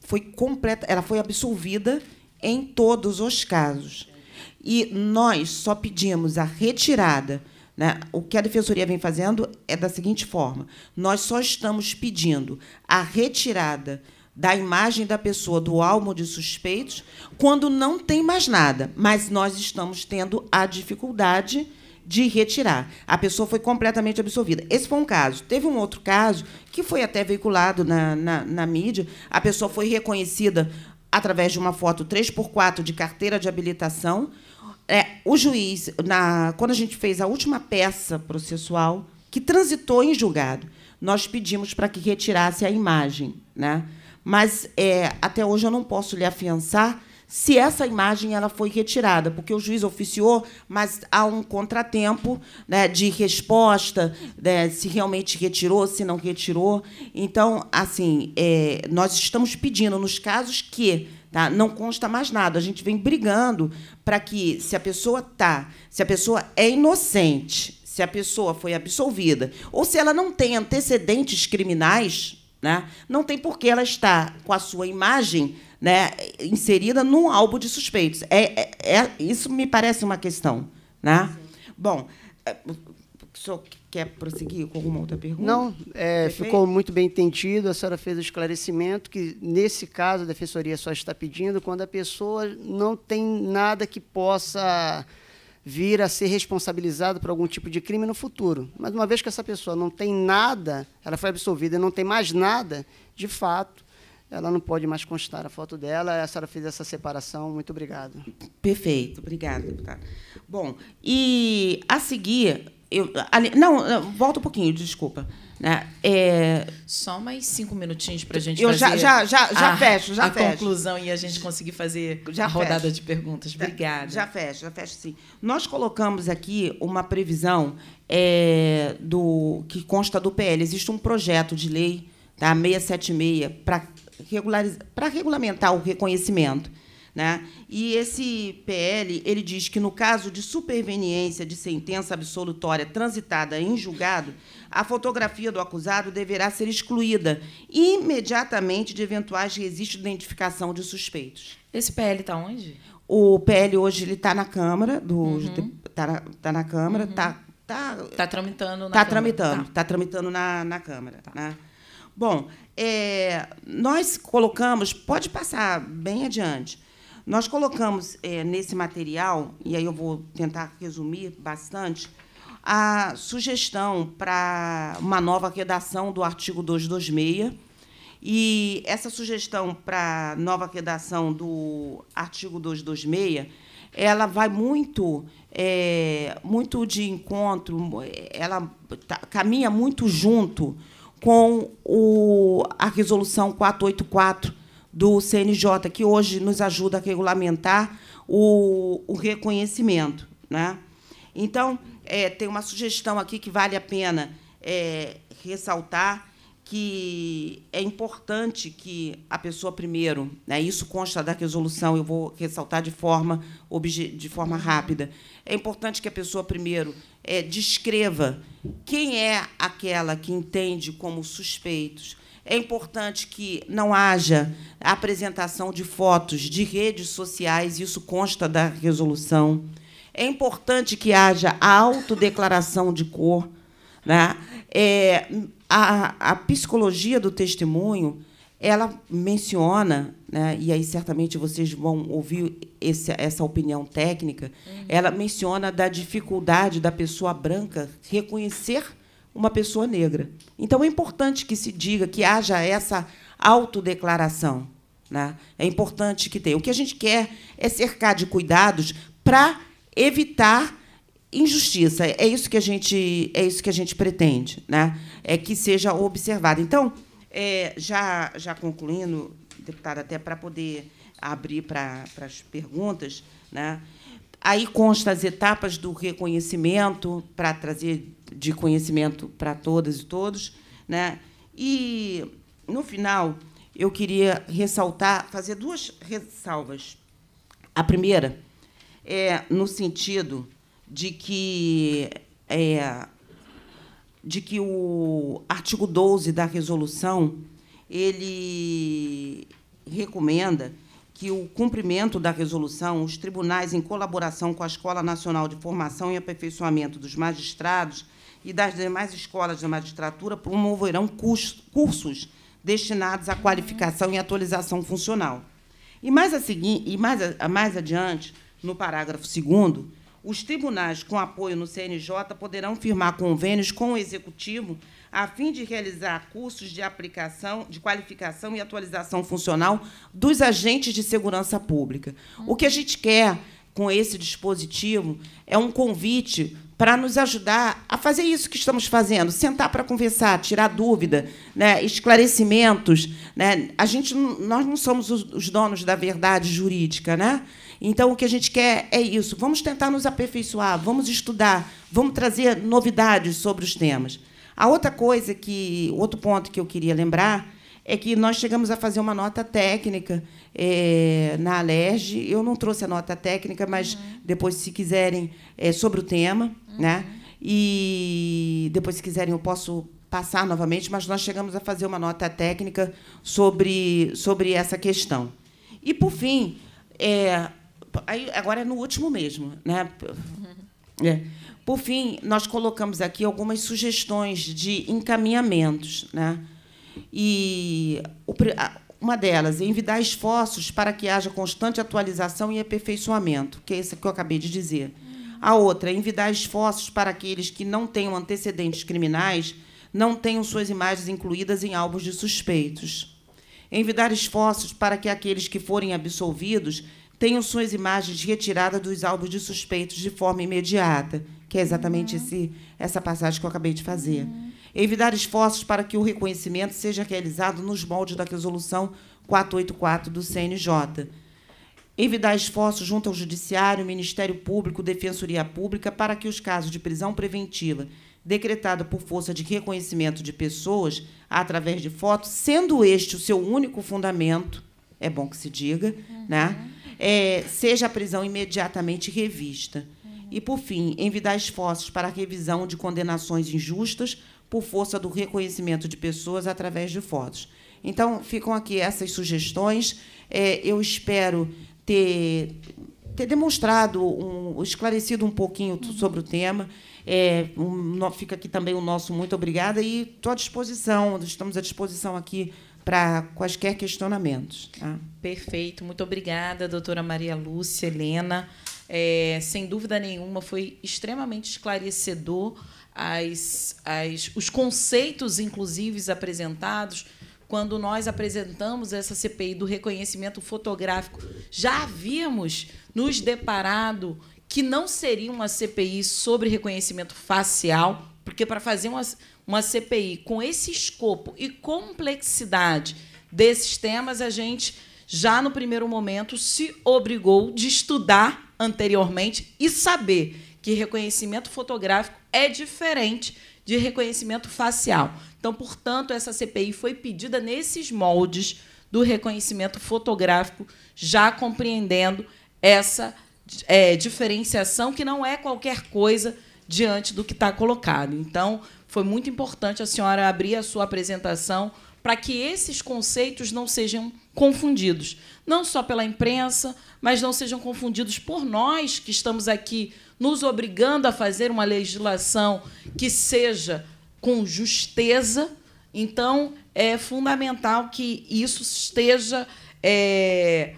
foi completa, ela foi absolvida em todos os casos. E nós só pedimos a retirada. Né? O que a defensoria vem fazendo é da seguinte forma: nós só estamos pedindo a retirada da imagem da pessoa do álbum de suspeitos quando não tem mais nada, mas nós estamos tendo a dificuldade de retirar. A pessoa foi completamente absolvida. Esse foi um caso. Teve um outro caso que foi até veiculado na, na, na mídia. A pessoa foi reconhecida através de uma foto 3x4 de carteira de habilitação. É, o juiz, na, quando a gente fez a última peça processual, que transitou em julgado, nós pedimos para que retirasse a imagem. Né? Mas, é, até hoje, eu não posso lhe afiançar se essa imagem ela foi retirada, porque o juiz oficiou, mas há um contratempo né, de resposta, né, se realmente retirou, se não retirou. Então, assim, é, nós estamos pedindo nos casos que Tá? Não consta mais nada. A gente vem brigando para que, se a pessoa tá, se a pessoa é inocente, se a pessoa foi absolvida, ou se ela não tem antecedentes criminais, né? não tem por que ela estar com a sua imagem né, inserida num álbum de suspeitos. É, é, é isso me parece uma questão. Né? Bom, Bom, é, o senhor quer prosseguir com alguma outra pergunta? Não, é, ficou muito bem entendido. A senhora fez o esclarecimento que, nesse caso, a defensoria só está pedindo quando a pessoa não tem nada que possa vir a ser responsabilizado por algum tipo de crime no futuro. Mas uma vez que essa pessoa não tem nada, ela foi absolvida e não tem mais nada, de fato, ela não pode mais constar a foto dela. A senhora fez essa separação. Muito obrigado. Perfeito. Obrigada, deputada. Bom, e a seguir, eu, ali, não, não, volta um pouquinho, desculpa. Né? É... Só mais cinco minutinhos para a gente eu já, já, já, já a, fecho, já a fecho. conclusão e a gente conseguir fazer já a rodada fecho. de perguntas. Obrigada. Já fecho, já fecho sim. Nós colocamos aqui uma previsão é, do que consta do PL. Existe um projeto de lei tá, 676 para para regulamentar o reconhecimento. Né? E esse PL ele diz que, no caso de superveniência de sentença absolutória transitada em julgado, a fotografia do acusado deverá ser excluída imediatamente de eventuais registros de identificação de suspeitos. Esse PL está onde? O PL hoje ele está na Câmara, do uhum. tá, tá na Câmara, está uhum. Tá, tá, tá, tramitando na tá Câmara. tramitando, tá. tá tramitando na, na Câmara, tá. né? Bom, é, nós colocamos, pode passar bem adiante, nós colocamos é, nesse material, e aí eu vou tentar resumir bastante, a sugestão para uma nova redação do artigo 226. E essa sugestão para nova redação do artigo 226 ela vai muito é, muito de encontro, ela tá, caminha muito junto com o, a resolução 484 do CNJ, que hoje nos ajuda a regulamentar o, o reconhecimento. Né? Então, é, tem uma sugestão aqui que vale a pena é, ressaltar, que é importante que a pessoa primeiro, né, isso consta da resolução, eu vou ressaltar de forma, de forma rápida, é importante que a pessoa primeiro é, descreva quem é aquela que entende como suspeitos. É importante que não haja apresentação de fotos de redes sociais, isso consta da resolução. É importante que haja a autodeclaração de cor. Né? É, a, a psicologia do testemunho ela menciona né, e aí certamente vocês vão ouvir esse, essa opinião técnica, uhum. ela menciona da dificuldade da pessoa branca reconhecer uma pessoa negra. Então é importante que se diga, que haja essa autodeclaração. Né? É importante que tenha. O que a gente quer é cercar de cuidados para evitar injustiça. É isso que a gente, é isso que a gente pretende, né? é que seja observado. Então, é, já, já concluindo, deputada, até para poder abrir para, para as perguntas, né? Aí consta as etapas do reconhecimento, para trazer de conhecimento para todas e todos. Né? E, no final, eu queria ressaltar, fazer duas ressalvas. A primeira é no sentido de que, é, de que o artigo 12 da resolução ele recomenda que o cumprimento da resolução, os tribunais, em colaboração com a Escola Nacional de Formação e Aperfeiçoamento dos Magistrados e das demais escolas da magistratura, promoverão cursos destinados à qualificação e atualização funcional. E mais, a e mais, a, mais adiante, no parágrafo 2, os tribunais com apoio no CNJ poderão firmar convênios com o Executivo a fim de realizar cursos de aplicação, de qualificação e atualização funcional dos agentes de segurança pública. O que a gente quer com esse dispositivo é um convite para nos ajudar a fazer isso que estamos fazendo, sentar para conversar, tirar dúvida, né, esclarecimentos. Né? A gente, nós não somos os donos da verdade jurídica, né? Então o que a gente quer é isso. Vamos tentar nos aperfeiçoar, vamos estudar, vamos trazer novidades sobre os temas. A outra coisa que, outro ponto que eu queria lembrar é que nós chegamos a fazer uma nota técnica é, na Alerj. Eu não trouxe a nota técnica, mas uhum. depois, se quiserem, é, sobre o tema, uhum. né? E depois, se quiserem, eu posso passar novamente, mas nós chegamos a fazer uma nota técnica sobre, sobre essa questão. E, por fim, é, aí, agora é no último mesmo, né? Uhum. É, por fim, nós colocamos aqui algumas sugestões de encaminhamentos. Né? E uma delas envidar esforços para que haja constante atualização e aperfeiçoamento, que é isso que eu acabei de dizer. A outra envidar esforços para aqueles que não tenham antecedentes criminais não tenham suas imagens incluídas em álbuns de suspeitos. Envidar esforços para que aqueles que forem absolvidos tenham suas imagens retiradas dos álbuns de suspeitos de forma imediata que é exatamente esse, essa passagem que eu acabei de fazer. Uhum. Evitar esforços para que o reconhecimento seja realizado nos moldes da resolução 484 do CNJ. Evitar esforços junto ao Judiciário, Ministério Público, Defensoria Pública para que os casos de prisão preventiva decretada por força de reconhecimento de pessoas através de fotos, sendo este o seu único fundamento, é bom que se diga, né, uhum. né? É, seja a prisão imediatamente revista. E, por fim, envidar esforços para a revisão de condenações injustas por força do reconhecimento de pessoas através de fotos. Então, ficam aqui essas sugestões. É, eu espero ter, ter demonstrado, um, esclarecido um pouquinho sobre o tema. É, um, fica aqui também o nosso muito obrigada e estou à disposição, estamos à disposição aqui para quaisquer questionamentos. Tá? Perfeito, muito obrigada, doutora Maria Lúcia, Helena é, sem dúvida nenhuma, foi extremamente esclarecedor as, as, os conceitos, inclusive, apresentados quando nós apresentamos essa CPI do reconhecimento fotográfico. Já havíamos nos deparado que não seria uma CPI sobre reconhecimento facial, porque para fazer uma, uma CPI com esse escopo e complexidade desses temas, a gente já no primeiro momento se obrigou de estudar anteriormente e saber que reconhecimento fotográfico é diferente de reconhecimento facial. Então, portanto, essa CPI foi pedida nesses moldes do reconhecimento fotográfico, já compreendendo essa é, diferenciação que não é qualquer coisa diante do que está colocado. Então, foi muito importante a senhora abrir a sua apresentação para que esses conceitos não sejam confundidos, não só pela imprensa, mas não sejam confundidos por nós que estamos aqui nos obrigando a fazer uma legislação que seja com justeza. Então, é fundamental que isso esteja é,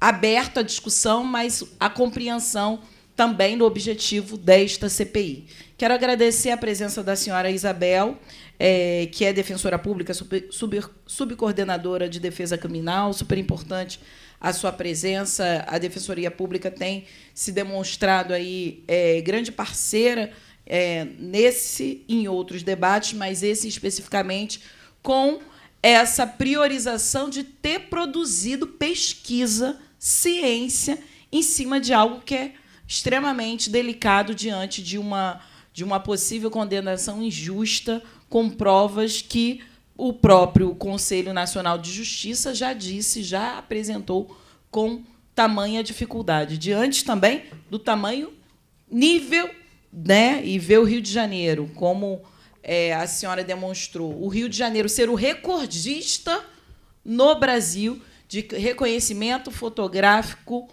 aberto à discussão, mas à compreensão também do objetivo desta CPI. Quero agradecer a presença da senhora Isabel é, que é defensora pública, subcoordenadora sub de defesa criminal, super importante a sua presença. A Defensoria Pública tem se demonstrado aí é, grande parceira é, nesse e em outros debates, mas esse especificamente com essa priorização de ter produzido pesquisa, ciência, em cima de algo que é extremamente delicado diante de uma, de uma possível condenação injusta com provas que o próprio Conselho Nacional de Justiça já disse, já apresentou com tamanha dificuldade, diante também do tamanho nível, né? E ver o Rio de Janeiro, como é, a senhora demonstrou, o Rio de Janeiro ser o recordista no Brasil de reconhecimento fotográfico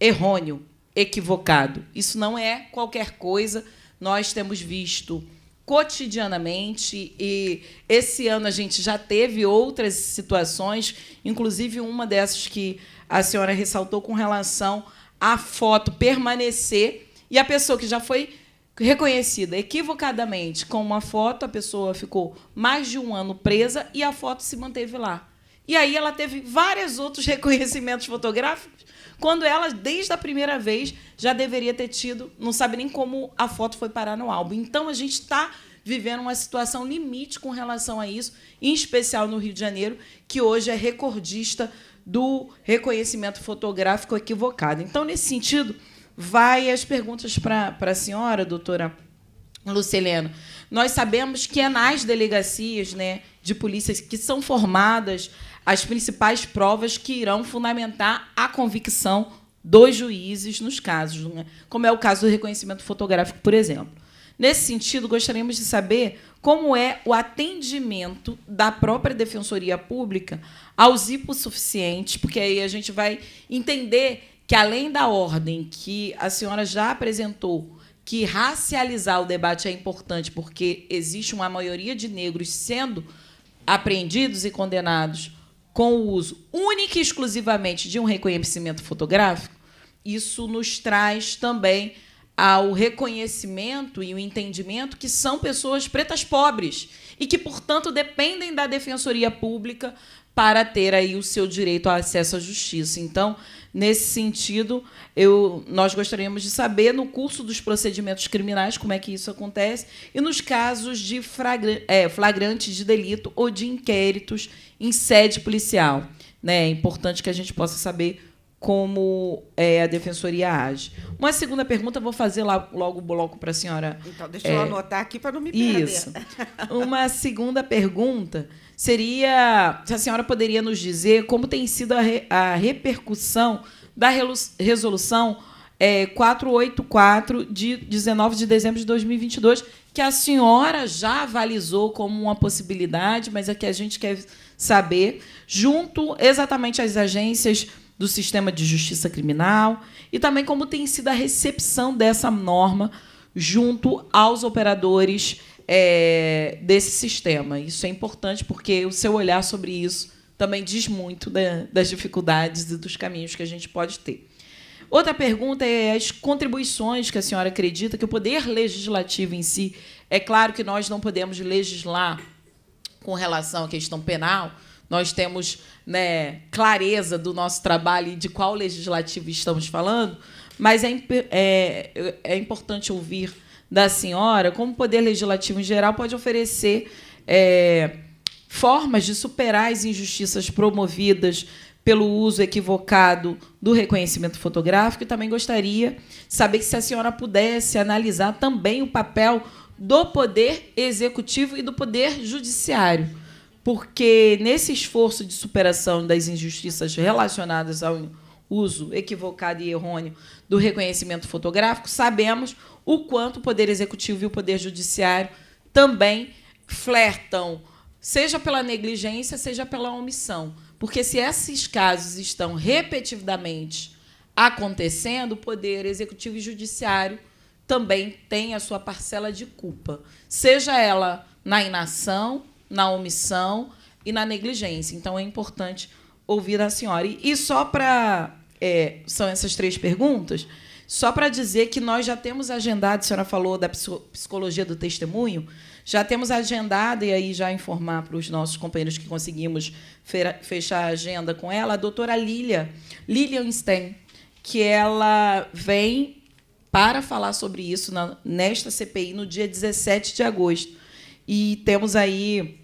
errôneo, equivocado. Isso não é qualquer coisa. Nós temos visto cotidianamente e esse ano a gente já teve outras situações, inclusive uma dessas que a senhora ressaltou com relação à foto permanecer e a pessoa que já foi reconhecida equivocadamente com uma foto, a pessoa ficou mais de um ano presa e a foto se manteve lá. E aí ela teve vários outros reconhecimentos fotográficos quando ela, desde a primeira vez, já deveria ter tido, não sabe nem como a foto foi parar no álbum. Então a gente está vivendo uma situação limite com relação a isso, em especial no Rio de Janeiro, que hoje é recordista do reconhecimento fotográfico equivocado. Então, nesse sentido, vai as perguntas para a senhora, doutora Lucileno. Nós sabemos que é nas delegacias né, de polícias que são formadas as principais provas que irão fundamentar a convicção dos juízes nos casos, né? como é o caso do reconhecimento fotográfico, por exemplo. Nesse sentido, gostaríamos de saber como é o atendimento da própria Defensoria Pública aos hipossuficientes, porque aí a gente vai entender que, além da ordem que a senhora já apresentou, que racializar o debate é importante porque existe uma maioria de negros sendo apreendidos e condenados com o uso única e exclusivamente de um reconhecimento fotográfico, isso nos traz também ao reconhecimento e o entendimento que são pessoas pretas pobres e que, portanto, dependem da defensoria pública para ter aí o seu direito ao acesso à justiça. Então, Nesse sentido, eu, nós gostaríamos de saber, no curso dos procedimentos criminais, como é que isso acontece, e nos casos de é, flagrante, é, flagrantes de delito ou de inquéritos em sede policial. Né? É importante que a gente possa saber como é, a defensoria age. Uma segunda pergunta, vou fazer lá, logo o bloco para a senhora. Então, deixa é, eu anotar aqui para não me perder. Isso. Uma segunda pergunta seria se a senhora poderia nos dizer como tem sido a, re, a repercussão da resolução é, 484 de 19 de dezembro de 2022, que a senhora já avalizou como uma possibilidade, mas é que a gente quer saber, junto exatamente às agências do sistema de justiça criminal e também como tem sido a recepção dessa norma junto aos operadores é, desse sistema. Isso é importante porque o seu olhar sobre isso também diz muito da, das dificuldades e dos caminhos que a gente pode ter. Outra pergunta é as contribuições que a senhora acredita que o poder legislativo em si. É claro que nós não podemos legislar com relação à questão penal, nós temos né, clareza do nosso trabalho e de qual legislativo estamos falando, mas é, é, é importante ouvir da senhora como o Poder Legislativo em geral pode oferecer é, formas de superar as injustiças promovidas pelo uso equivocado do reconhecimento fotográfico e também gostaria saber se a senhora pudesse analisar também o papel do Poder Executivo e do Poder Judiciário porque nesse esforço de superação das injustiças relacionadas ao uso equivocado e errôneo do reconhecimento fotográfico, sabemos o quanto o Poder Executivo e o Poder Judiciário também flertam, seja pela negligência, seja pela omissão. Porque se esses casos estão repetidamente acontecendo, o Poder Executivo e Judiciário também tem a sua parcela de culpa, seja ela na inação na omissão e na negligência. Então é importante ouvir a senhora. E, e só para. É, são essas três perguntas. Só para dizer que nós já temos agendado, a senhora falou da psicologia do testemunho, já temos agendado, e aí já informar para os nossos companheiros que conseguimos fechar a agenda com ela, a doutora Lilia, Lilian Stein, que ela vem para falar sobre isso na, nesta CPI no dia 17 de agosto. E temos aí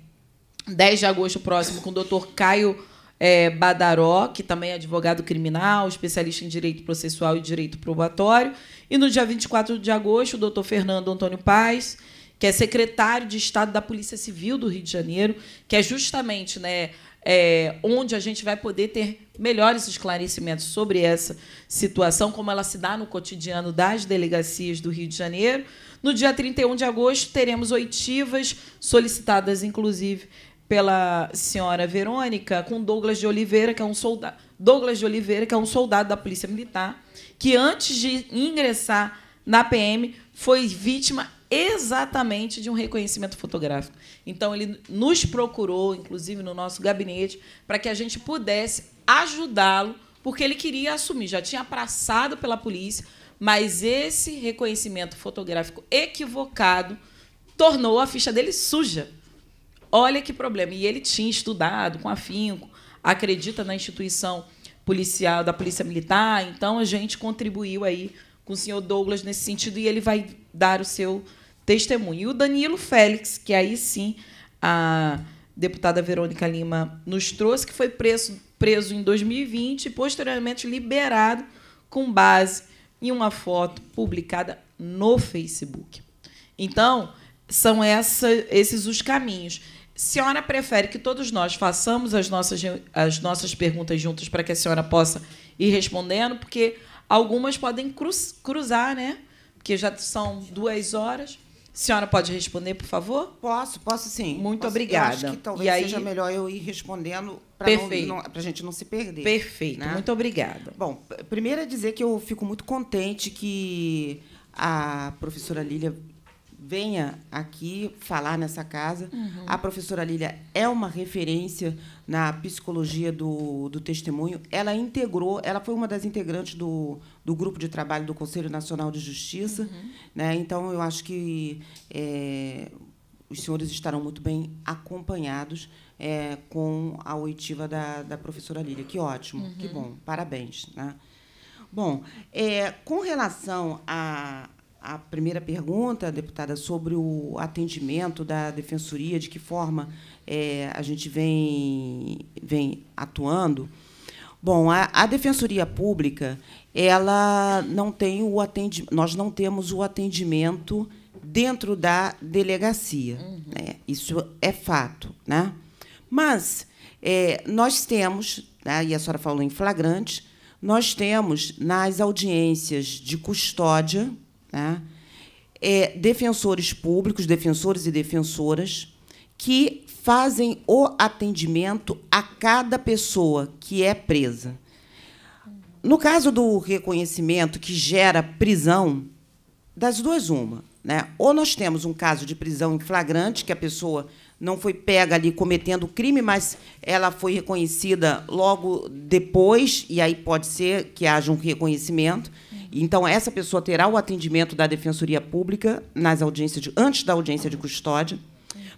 10 de agosto próximo com o doutor Caio é, Badaró, que também é advogado criminal, especialista em direito processual e direito probatório. E no dia 24 de agosto, o doutor Fernando Antônio Paz, que é secretário de Estado da Polícia Civil do Rio de Janeiro, que é justamente né, é, onde a gente vai poder ter melhores esclarecimentos sobre essa situação, como ela se dá no cotidiano das delegacias do Rio de Janeiro. No dia 31 de agosto, teremos oitivas, solicitadas inclusive pela senhora Verônica, com Douglas de Oliveira, que é um soldado. Douglas de Oliveira, que é um soldado da Polícia Militar, que antes de ingressar na PM foi vítima exatamente de um reconhecimento fotográfico. Então ele nos procurou, inclusive no nosso gabinete, para que a gente pudesse ajudá-lo, porque ele queria assumir, já tinha passado pela polícia, mas esse reconhecimento fotográfico equivocado tornou a ficha dele suja. Olha que problema. E ele tinha estudado com afinco, acredita na instituição policial da Polícia Militar, então a gente contribuiu aí com o senhor Douglas nesse sentido e ele vai dar o seu testemunho. E o Danilo Félix, que aí sim a deputada Verônica Lima nos trouxe, que foi preso, preso em 2020 e posteriormente liberado com base e uma foto publicada no Facebook. Então, são essa, esses os caminhos. A senhora prefere que todos nós façamos as nossas, as nossas perguntas juntas para que a senhora possa ir respondendo, porque algumas podem cruz, cruzar, né? Porque já são duas horas. Senhora pode responder, por favor? Posso, posso sim. Muito posso, obrigada. acho que talvez aí... seja melhor eu ir respondendo para a gente não se perder. Perfeito, né? muito obrigada. Bom, primeiro é dizer que eu fico muito contente que a professora Lília venha aqui falar nessa casa. Uhum. A professora Lília é uma referência na psicologia do, do testemunho. Ela integrou, ela foi uma das integrantes do, do grupo de trabalho do Conselho Nacional de Justiça. Uhum. Né? Então, eu acho que é, os senhores estarão muito bem acompanhados é, com a oitiva da, da professora Lília. Que ótimo, uhum. que bom, parabéns. Né? Bom, é, com relação a, a primeira pergunta, deputada, sobre o atendimento da defensoria, de que forma é, a gente vem, vem atuando. Bom, a, a defensoria pública, ela não tem o atendimento, nós não temos o atendimento dentro da delegacia, uhum. né? isso é fato, né? Mas é, nós temos, né, e a senhora falou em flagrante, nós temos nas audiências de custódia né? é, defensores públicos, defensores e defensoras, que fazem o atendimento a cada pessoa que é presa. No caso do reconhecimento que gera prisão, das duas, uma. Né? Ou nós temos um caso de prisão em flagrante, que a pessoa não foi pega ali cometendo crime, mas ela foi reconhecida logo depois, e aí pode ser que haja um reconhecimento. Então, essa pessoa terá o atendimento da Defensoria Pública nas audiências de, antes da audiência de custódia.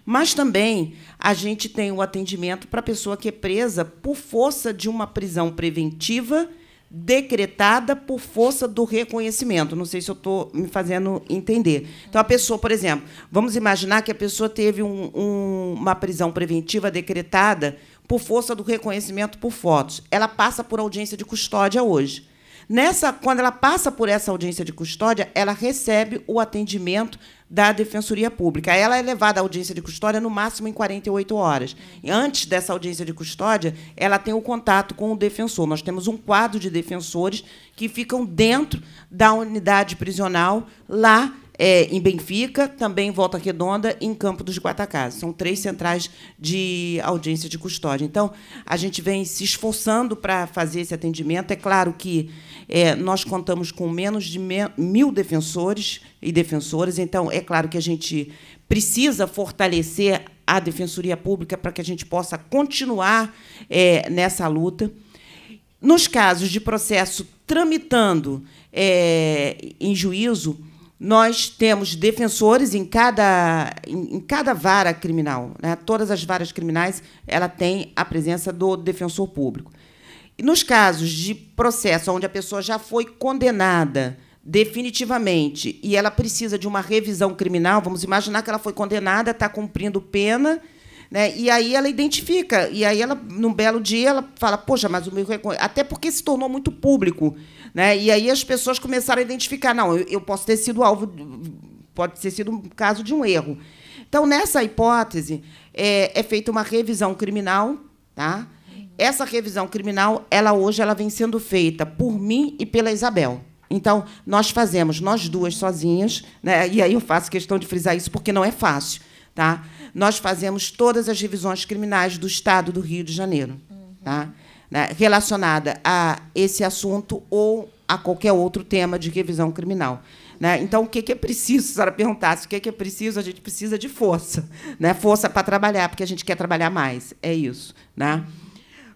Mas também a gente tem o atendimento para a pessoa que é presa por força de uma prisão preventiva decretada por força do reconhecimento. Não sei se eu estou me fazendo entender. Então, a pessoa, por exemplo, vamos imaginar que a pessoa teve um, um, uma prisão preventiva decretada por força do reconhecimento por fotos. Ela passa por audiência de custódia hoje. Nessa, quando ela passa por essa audiência de custódia, ela recebe o atendimento da Defensoria Pública. Ela é levada à audiência de custódia no máximo em 48 horas. E antes dessa audiência de custódia, ela tem o contato com o defensor. Nós temos um quadro de defensores que ficam dentro da unidade prisional lá é, em Benfica, também em Volta Redonda e em Campo dos Guatacazes. São três centrais de audiência de custódia. Então, a gente vem se esforçando para fazer esse atendimento. É claro que é, nós contamos com menos de mil defensores e defensoras, então é claro que a gente precisa fortalecer a defensoria pública para que a gente possa continuar é, nessa luta. Nos casos de processo tramitando é, em juízo, nós temos defensores em cada, em, cada vara criminal. Né? Todas as varas criminais ela tem a presença do defensor público. Nos casos de processo onde a pessoa já foi condenada definitivamente e ela precisa de uma revisão criminal, vamos imaginar que ela foi condenada, está cumprindo pena, né? e aí ela identifica, e aí ela, num belo dia, ela fala, poxa, mas o meu até porque se tornou muito público. Né? E aí as pessoas começaram a identificar, não, eu, eu posso ter sido alvo, pode ter sido um caso de um erro. Então, nessa hipótese, é, é feita uma revisão criminal, tá? essa revisão criminal, ela hoje ela vem sendo feita por mim e pela Isabel. Então, nós fazemos, nós duas sozinhas, né? e aí eu faço questão de frisar isso porque não é fácil. Tá? Nós fazemos todas as revisões criminais do Estado do Rio de Janeiro, uhum. tá? Né? relacionada a esse assunto ou a qualquer outro tema de revisão criminal. Né? Então, o que é, preciso? Se a senhora perguntasse o que é, que é preciso, a gente precisa de força. Né? Força para trabalhar, porque a gente quer trabalhar mais. É isso. Né?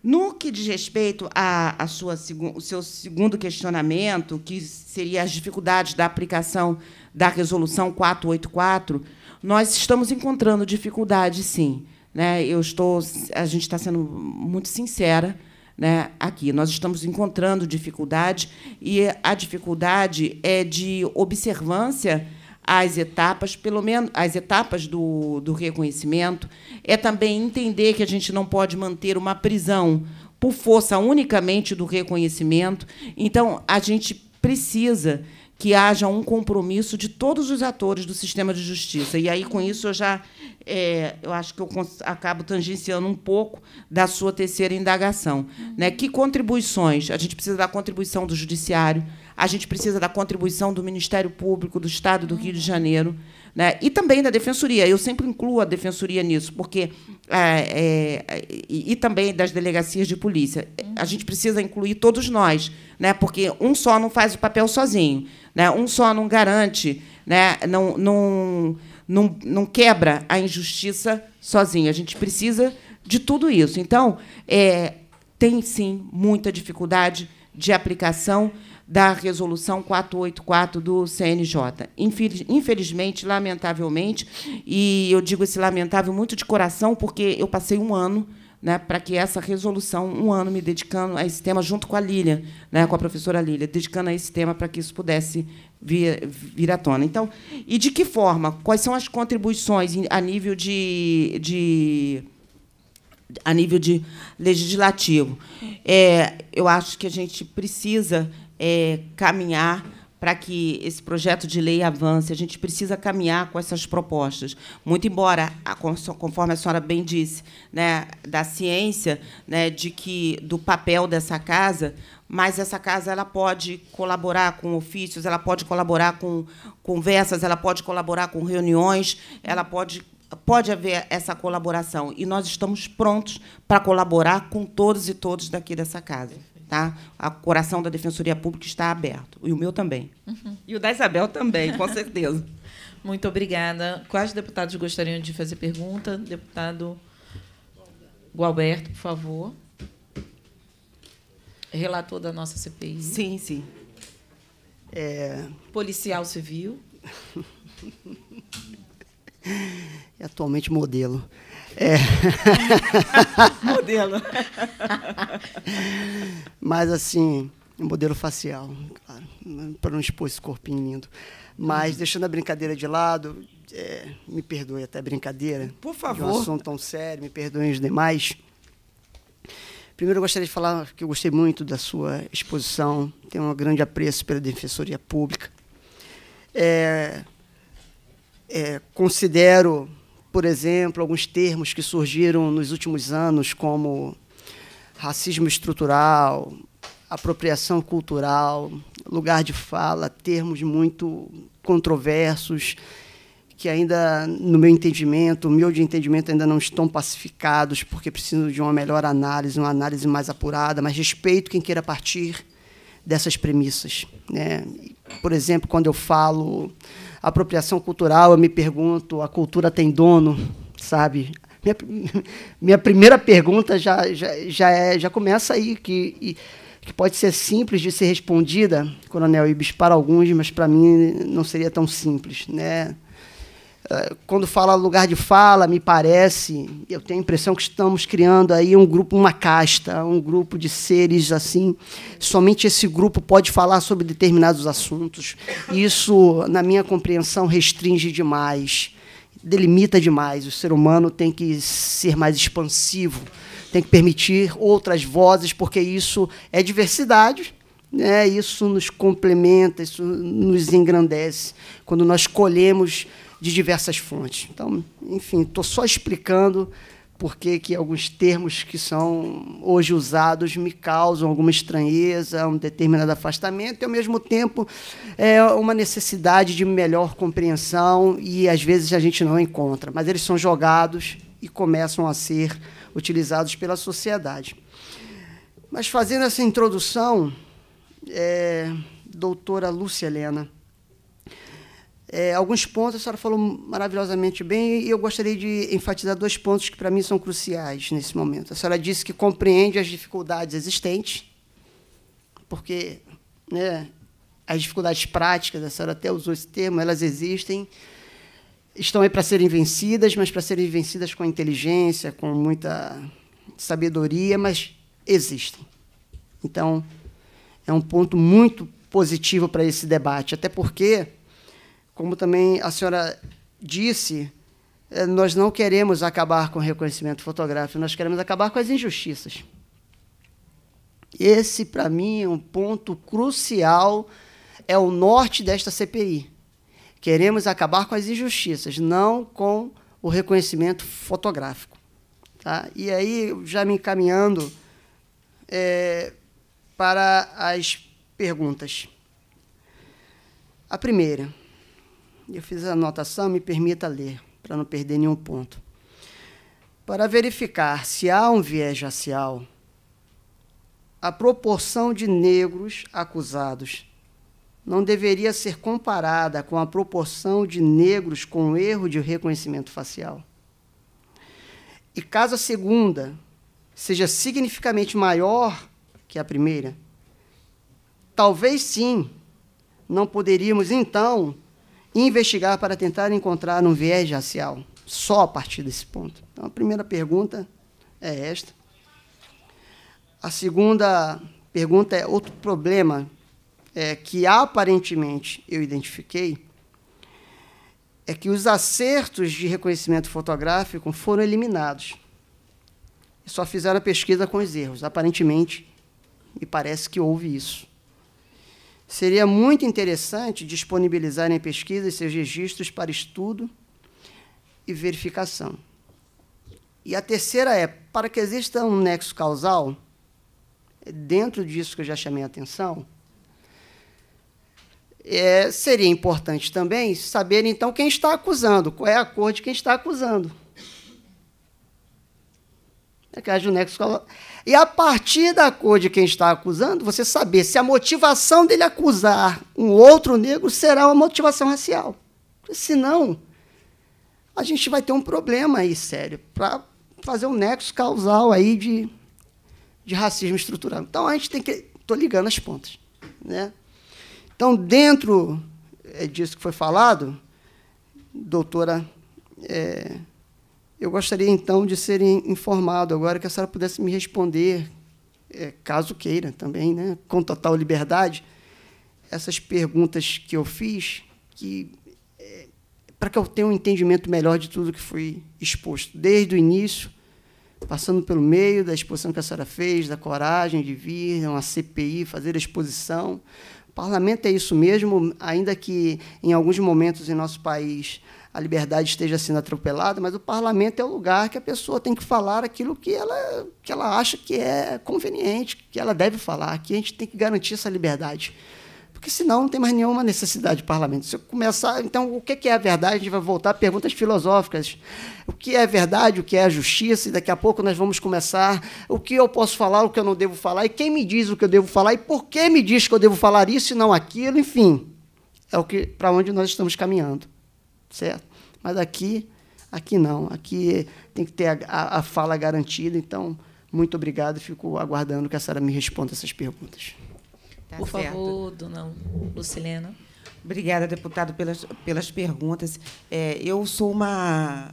No que diz respeito a, a sua, o seu segundo questionamento, que seria as dificuldades da aplicação da resolução 484, nós estamos encontrando dificuldade, sim. Né? Eu estou, a gente está sendo muito sincera né, aqui. Nós estamos encontrando dificuldade e a dificuldade é de observância as etapas, pelo menos as etapas do, do reconhecimento, é também entender que a gente não pode manter uma prisão por força unicamente do reconhecimento. Então, a gente precisa que haja um compromisso de todos os atores do sistema de justiça. E aí, com isso, eu já é, eu acho que eu acabo tangenciando um pouco da sua terceira indagação. Né? Que contribuições? A gente precisa da contribuição do judiciário, a gente precisa da contribuição do Ministério Público do Estado do Rio de Janeiro né? e também da Defensoria. Eu sempre incluo a Defensoria nisso, porque é, é, e, e, também das delegacias de polícia. A gente precisa incluir todos nós, né? porque um só não faz o papel sozinho, né? um só não garante, né? não, não, não, não quebra a injustiça sozinho. A gente precisa de tudo isso. Então, é, tem sim muita dificuldade de aplicação da resolução 484 do CNJ. Infelizmente, lamentavelmente, e eu digo esse lamentável muito de coração, porque eu passei um ano né, para que essa resolução, um ano me dedicando a esse tema, junto com a Lília, né, com a professora Lília, dedicando a esse tema para que isso pudesse vir, vir à tona. Então, e de que forma? Quais são as contribuições a nível de, de a nível de legislativo? É, eu acho que a gente precisa é, caminhar para que esse projeto de lei avance. A gente precisa caminhar com essas propostas. Muito embora, conforme a senhora bem disse, né, da ciência, né, de que do papel dessa casa, mas essa casa ela pode colaborar com ofícios, ela pode colaborar com conversas, ela pode colaborar com reuniões, ela pode pode haver essa colaboração e nós estamos prontos para colaborar com todos e todos daqui dessa casa. Tá? O coração da Defensoria Pública está aberto. E o meu também. Uhum. E o da Isabel também, com certeza. Muito obrigada. Quais deputados gostariam de fazer pergunta? Deputado Gualberto, por favor. Relator da nossa CPI. Sim, sim. É... Policial civil. É atualmente modelo. É. modelo. Mas assim, um modelo facial, claro, para não expor esse corpinho lindo. Mas uhum. deixando a brincadeira de lado, é, me perdoe até a brincadeira. Por favor. De um assunto tão sério, me perdoem os demais. Primeiro, eu gostaria de falar que eu gostei muito da sua exposição, tenho um grande apreço pela Defensoria Pública. É, é, considero por exemplo, alguns termos que surgiram nos últimos anos, como racismo estrutural, apropriação cultural, lugar de fala, termos muito controversos que ainda, no meu entendimento, o meu de entendimento ainda não estão pacificados, porque preciso de uma melhor análise, uma análise mais apurada, mas respeito quem queira partir dessas premissas. Né? Por exemplo, quando eu falo apropriação cultural, eu me pergunto, a cultura tem dono, sabe? Minha, minha primeira pergunta já, já, já, é, já começa aí, que, que pode ser simples de ser respondida, Coronel Ibis, para alguns, mas para mim não seria tão simples, né? Ah, quando fala lugar de fala, me parece, eu tenho a impressão que estamos criando aí um grupo, uma casta, um grupo de seres assim. Somente esse grupo pode falar sobre determinados assuntos. Isso, na minha compreensão, restringe demais, delimita demais. O ser humano tem que ser mais expansivo, tem que permitir outras vozes, porque isso é diversidade. Né? Isso nos complementa, isso nos engrandece. Quando nós colhemos de diversas fontes. Então, enfim, estou só explicando por que alguns termos que são hoje usados me causam alguma estranheza, um determinado afastamento, e, ao mesmo tempo, é uma necessidade de melhor compreensão, e às vezes a gente não encontra, mas eles são jogados e começam a ser utilizados pela sociedade. Mas fazendo essa introdução, é, doutora Lúcia Helena, é, alguns pontos a senhora falou maravilhosamente bem e eu gostaria de enfatizar dois pontos que, para mim, são cruciais nesse momento. A senhora disse que compreende as dificuldades existentes, porque né, as dificuldades práticas, a senhora até usou esse termo, elas existem, estão aí para serem vencidas, mas para serem vencidas com inteligência, com muita sabedoria, mas existem. Então, é um ponto muito positivo para esse debate, até porque como também a senhora disse, eh, nós não queremos acabar com o reconhecimento fotográfico, nós queremos acabar com as injustiças. Esse, para mim, é um ponto crucial, é o norte desta CPI. Queremos acabar com as injustiças, não com o reconhecimento fotográfico. Tá? E aí, já me encaminhando é, para as perguntas. A primeira eu fiz a anotação, me permita ler, para não perder nenhum ponto. Para verificar se há um viés racial, a proporção de negros acusados não deveria ser comparada com a proporção de negros com erro de reconhecimento facial. E caso a segunda seja significativamente maior que a primeira, talvez sim, não poderíamos então investigar para tentar encontrar um viés racial, só a partir desse ponto. Então, a primeira pergunta é esta. A segunda pergunta é outro problema é, que aparentemente eu identifiquei é que os acertos de reconhecimento fotográfico foram eliminados. Só fizeram a pesquisa com os erros. Aparentemente, me parece que houve isso. Seria muito interessante disponibilizarem pesquisas e seus registros para estudo e verificação. E a terceira é, para que exista um nexo causal, dentro disso que eu já chamei a atenção, é, seria importante também saber, então, quem está acusando, qual é a cor de quem está acusando. É que haja um nexo causal. E a partir da cor de quem está acusando, você saber se a motivação dele acusar um outro negro será uma motivação racial. Senão, a gente vai ter um problema aí sério para fazer um nexo causal aí de, de racismo estrutural. Então a gente tem que estou ligando as pontas, né? Então dentro é disso que foi falado, doutora é, eu gostaria, então, de ser informado agora, que a senhora pudesse me responder, é, caso queira também, né, com total liberdade, essas perguntas que eu fiz, que é, para que eu tenha um entendimento melhor de tudo que foi exposto, desde o início, passando pelo meio da exposição que a senhora fez, da coragem de vir, é uma CPI, fazer a exposição. O parlamento é isso mesmo, ainda que em alguns momentos em nosso país a liberdade esteja sendo atropelada, mas o parlamento é o lugar que a pessoa tem que falar aquilo que ela, que ela acha que é conveniente, que ela deve falar, que a gente tem que garantir essa liberdade. Porque senão não tem mais nenhuma necessidade de parlamento. Se eu começar, então, o que é a verdade? A gente vai voltar a perguntas filosóficas. O que é a verdade? O que é a justiça? E daqui a pouco nós vamos começar o que eu posso falar, o que eu não devo falar, e quem me diz o que eu devo falar, e por que me diz que eu devo falar isso e não aquilo, enfim. É o que para onde nós estamos caminhando certo? Mas aqui, aqui não. Aqui tem que ter a, a, a fala garantida. Então, muito obrigado. e Fico aguardando que a Sara me responda essas perguntas. Tá Por certo. favor, dona Lucilena. Obrigada, deputado, pelas, pelas perguntas. É, eu sou uma,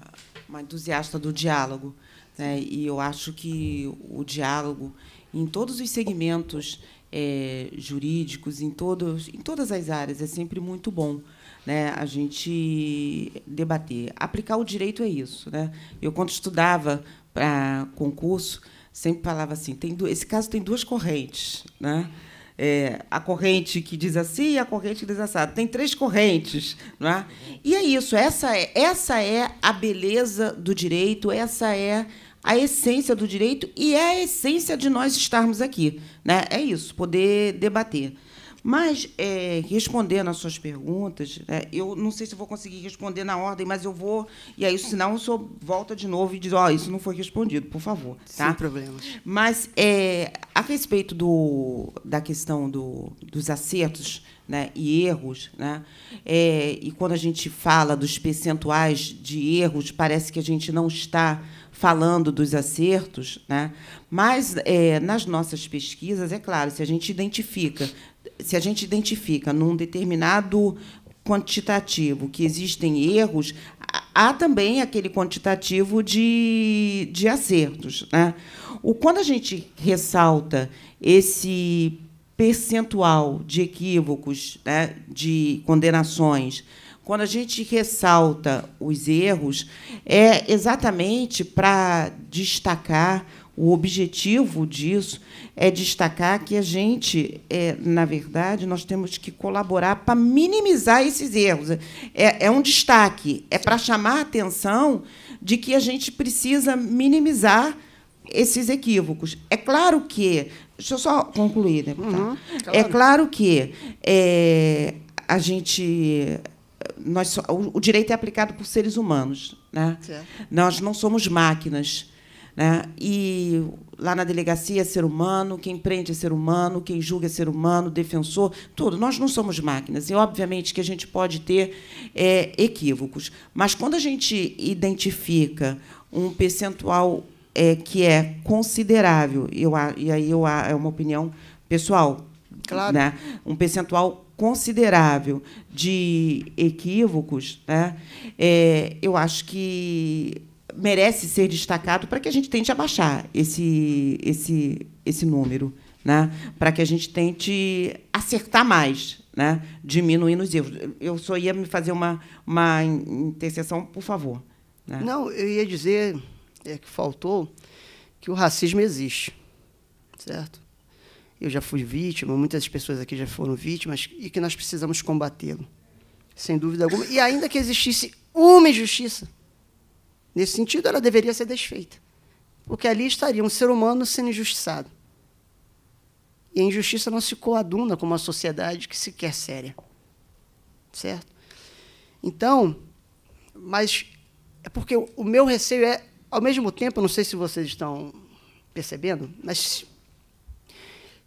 uma entusiasta do diálogo, né, e eu acho que o diálogo, em todos os segmentos, é, jurídicos em, todos, em todas as áreas é sempre muito bom né, a gente debater. Aplicar o direito é isso. Né? Eu, quando estudava para concurso, sempre falava assim: tem do, esse caso tem duas correntes. Né? É, a corrente que diz assim e a corrente que diz assim Tem três correntes. Não é? E é isso. Essa é, essa é a beleza do direito, essa é a essência do direito e é a essência de nós estarmos aqui. Né? É isso, poder debater. Mas, é, respondendo às suas perguntas, né, eu não sei se vou conseguir responder na ordem, mas eu vou. E aí, senão, o senhor volta de novo e diz: oh, isso não foi respondido, por favor. Tá? Sem problemas. Mas, é, a respeito do, da questão do, dos acertos né, e erros, né, é, e quando a gente fala dos percentuais de erros, parece que a gente não está falando dos acertos, né? mas é, nas nossas pesquisas, é claro, se a gente identifica, se a gente identifica num determinado quantitativo que existem erros, há também aquele quantitativo de, de acertos. Né? O, quando a gente ressalta esse percentual de equívocos, né, de condenações quando a gente ressalta os erros, é exatamente para destacar o objetivo disso é destacar que a gente, é, na verdade, nós temos que colaborar para minimizar esses erros. É, é um destaque, é para chamar a atenção de que a gente precisa minimizar esses equívocos. É claro que. Deixa eu só concluir, deputado. Né, tá? Uhum, é claro. É claro que é, a gente nós, o, o direito é aplicado por seres humanos. Né? Certo. Nós não somos máquinas. Né? E lá na delegacia é ser humano, quem prende é ser humano, quem julga é ser humano, defensor, tudo. Nós não somos máquinas. E, obviamente, que a gente pode ter é, equívocos. Mas, quando a gente identifica um percentual é, que é considerável, eu, e aí eu, é uma opinião pessoal, claro. né? um percentual considerável de equívocos, né, é, eu acho que merece ser destacado para que a gente tente abaixar esse, esse, esse número, né, para que a gente tente acertar mais, né, diminuindo os erros. Eu só ia me fazer uma, uma interseção, por favor. Né? Não, eu ia dizer é, que faltou que o racismo existe, certo? eu já fui vítima, muitas pessoas aqui já foram vítimas, e que nós precisamos combatê-lo, sem dúvida alguma. E ainda que existisse uma injustiça, nesse sentido, ela deveria ser desfeita. Porque ali estaria um ser humano sendo injustiçado. E a injustiça não se coaduna com uma sociedade que se quer séria. Certo? Então, mas é porque o meu receio é, ao mesmo tempo, não sei se vocês estão percebendo, mas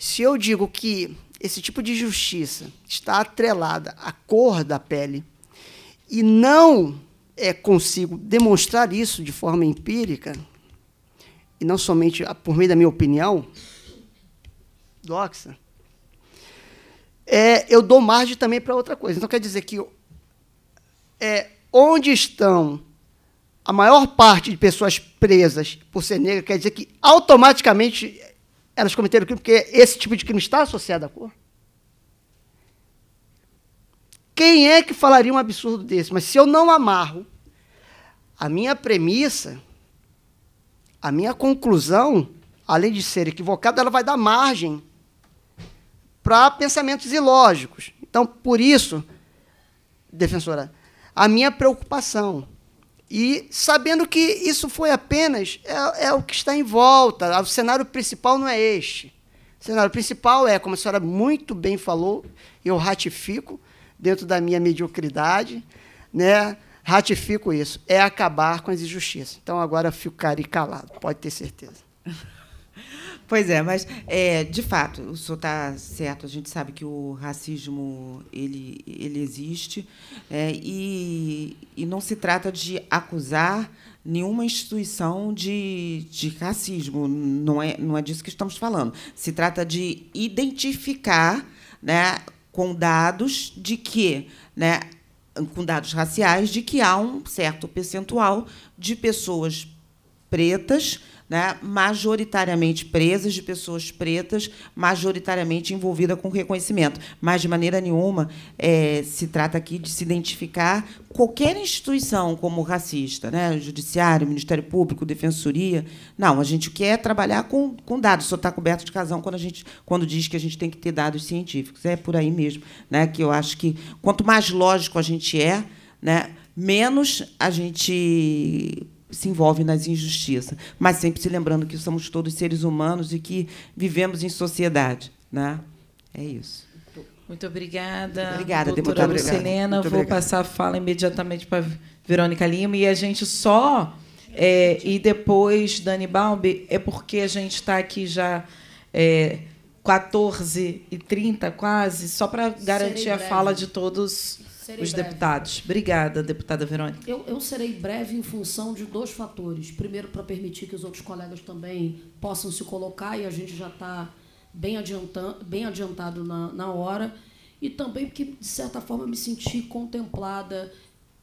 se eu digo que esse tipo de justiça está atrelada à cor da pele e não é, consigo demonstrar isso de forma empírica, e não somente por meio da minha opinião, doxa, é, eu dou margem também para outra coisa. Então, quer dizer que é, onde estão a maior parte de pessoas presas por ser negra, quer dizer que automaticamente elas cometeram crime porque esse tipo de crime está associado à cor. Quem é que falaria um absurdo desse? Mas se eu não amarro a minha premissa, a minha conclusão, além de ser equivocada, ela vai dar margem para pensamentos ilógicos. Então, por isso, defensora, a minha preocupação e sabendo que isso foi apenas é, é o que está em volta, o cenário principal não é este. O cenário principal é, como a senhora muito bem falou, eu ratifico dentro da minha mediocridade, né? Ratifico isso, é acabar com as injustiças. Então agora ficarei calado, pode ter certeza. Pois é, mas é, de fato, o senhor está certo. A gente sabe que o racismo ele, ele existe é, e, e não se trata de acusar nenhuma instituição de, de racismo. Não é, não é disso que estamos falando. Se trata de identificar né, com dados de que. Né, com dados raciais, de que há um certo percentual de pessoas pretas né, majoritariamente presas, de pessoas pretas, majoritariamente envolvida com reconhecimento. Mas, de maneira nenhuma, é, se trata aqui de se identificar qualquer instituição como racista, né, judiciário, Ministério Público, Defensoria. Não, a gente quer trabalhar com, com dados, só está coberto de casão quando, a gente, quando diz que a gente tem que ter dados científicos. É por aí mesmo né, que eu acho que quanto mais lógico a gente é, né, menos a gente se envolve nas injustiças, mas sempre se lembrando que somos todos seres humanos e que vivemos em sociedade. Né? É isso. Muito obrigada. obrigada, doutora deputada Lucilena. Vou passar a fala imediatamente para Verônica Lima e a gente só é, e depois Dani Balbi é porque a gente está aqui já é, 14 h 30 quase só para garantir a fala de todos Serei os breve. deputados. Obrigada, deputada Verônica. Eu, eu serei breve em função de dois fatores. Primeiro, para permitir que os outros colegas também possam se colocar, e a gente já está bem, adiantado, bem adiantado na, na hora, e também porque, de certa forma, me senti contemplada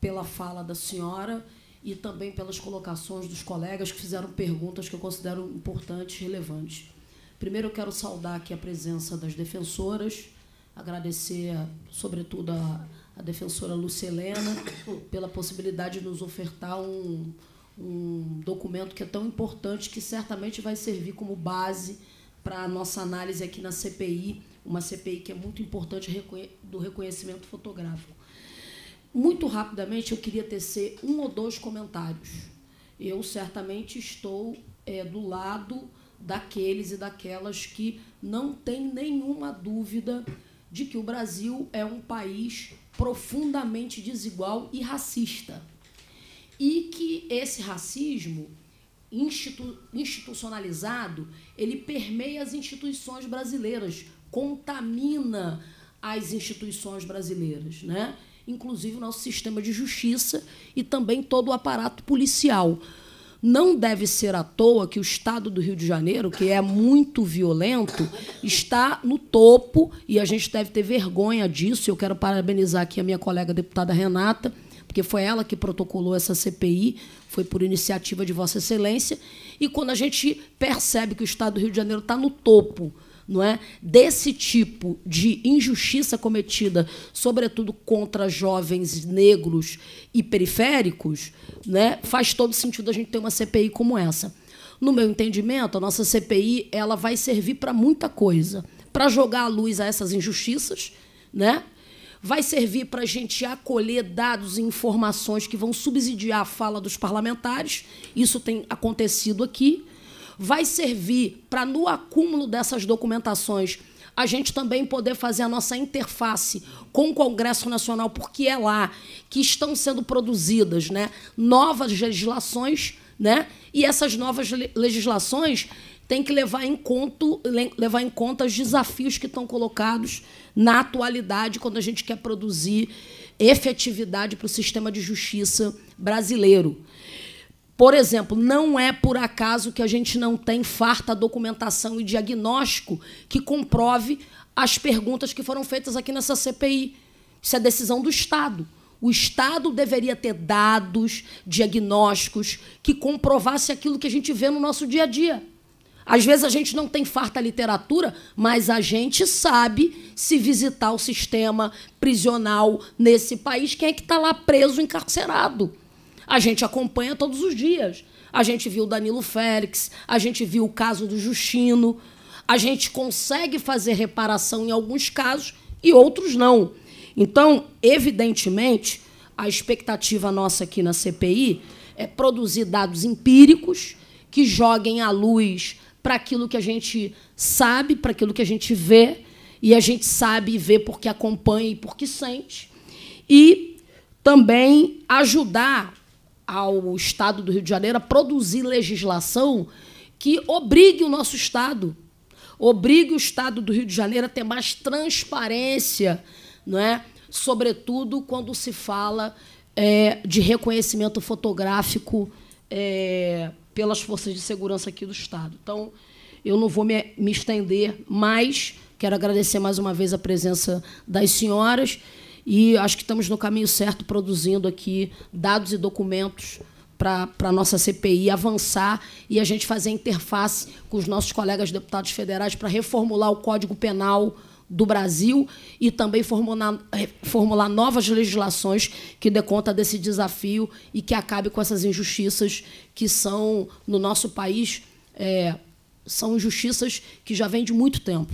pela fala da senhora e também pelas colocações dos colegas que fizeram perguntas que eu considero importantes e relevantes. Primeiro, eu quero saudar aqui a presença das defensoras, agradecer, sobretudo, a, a defensora Lucelena, pela possibilidade de nos ofertar um, um documento que é tão importante que certamente vai servir como base para a nossa análise aqui na CPI, uma CPI que é muito importante do reconhecimento fotográfico. Muito rapidamente, eu queria tecer um ou dois comentários. Eu certamente estou é, do lado daqueles e daquelas que não têm nenhuma dúvida de que o Brasil é um país profundamente desigual e racista. E que esse racismo institu institucionalizado, ele permeia as instituições brasileiras, contamina as instituições brasileiras, né? inclusive o nosso sistema de justiça e também todo o aparato policial. Não deve ser à toa que o estado do Rio de Janeiro, que é muito violento, está no topo e a gente deve ter vergonha disso. Eu quero parabenizar aqui a minha colega a deputada Renata, porque foi ela que protocolou essa CPI, foi por iniciativa de Vossa Excelência. E quando a gente percebe que o estado do Rio de Janeiro está no topo não é, desse tipo de injustiça cometida, sobretudo contra jovens negros e periféricos, né, faz todo sentido a gente ter uma CPI como essa. No meu entendimento, a nossa CPI ela vai servir para muita coisa, para jogar a luz a essas injustiças, né? vai servir para a gente acolher dados e informações que vão subsidiar a fala dos parlamentares. Isso tem acontecido aqui vai servir para, no acúmulo dessas documentações, a gente também poder fazer a nossa interface com o Congresso Nacional, porque é lá que estão sendo produzidas né, novas legislações, né, e essas novas legislações têm que levar em, conto, levar em conta os desafios que estão colocados na atualidade quando a gente quer produzir efetividade para o sistema de justiça brasileiro. Por exemplo, não é por acaso que a gente não tem farta documentação e diagnóstico que comprove as perguntas que foram feitas aqui nessa CPI. Isso é decisão do Estado. O Estado deveria ter dados, diagnósticos que comprovasse aquilo que a gente vê no nosso dia a dia. Às vezes a gente não tem farta literatura, mas a gente sabe se visitar o sistema prisional nesse país, quem é que está lá preso, encarcerado a gente acompanha todos os dias. A gente viu o Danilo Félix, a gente viu o caso do Justino, a gente consegue fazer reparação em alguns casos e outros não. Então, evidentemente, a expectativa nossa aqui na CPI é produzir dados empíricos que joguem à luz para aquilo que a gente sabe, para aquilo que a gente vê, e a gente sabe e vê porque acompanha e porque sente, e também ajudar ao Estado do Rio de Janeiro a produzir legislação que obrigue o nosso Estado, obrigue o Estado do Rio de Janeiro a ter mais transparência, não é? sobretudo quando se fala é, de reconhecimento fotográfico é, pelas forças de segurança aqui do Estado. Então, eu não vou me, me estender mais, quero agradecer mais uma vez a presença das senhoras. E acho que estamos no caminho certo produzindo aqui dados e documentos para a nossa CPI avançar e a gente fazer interface com os nossos colegas deputados federais para reformular o Código Penal do Brasil e também formular, eh, formular novas legislações que dê conta desse desafio e que acabe com essas injustiças que são, no nosso país, é, são injustiças que já vêm de muito tempo.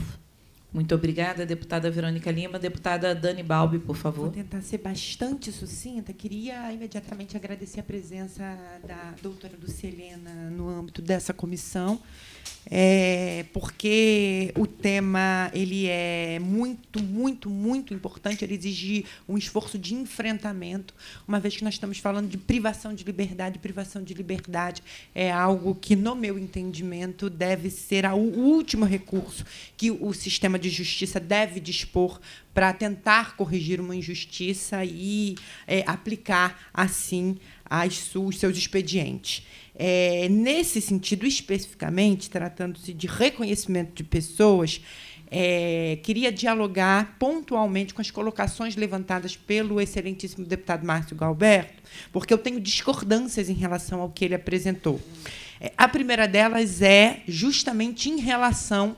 Muito obrigada, deputada Verônica Lima. Deputada Dani Balbi, por favor. Vou tentar ser bastante sucinta. Queria imediatamente agradecer a presença da doutora Lucilena no âmbito dessa comissão é, porque o tema ele é muito, muito, muito importante. Ele exige um esforço de enfrentamento, uma vez que nós estamos falando de privação de liberdade. Privação de liberdade é algo que, no meu entendimento, deve ser o último recurso que o sistema de justiça deve dispor para tentar corrigir uma injustiça e é, aplicar assim as, os seus expedientes. É, nesse sentido, especificamente, tratando-se de reconhecimento de pessoas, é, queria dialogar pontualmente com as colocações levantadas pelo excelentíssimo deputado Márcio Galberto, porque eu tenho discordâncias em relação ao que ele apresentou. É, a primeira delas é justamente em relação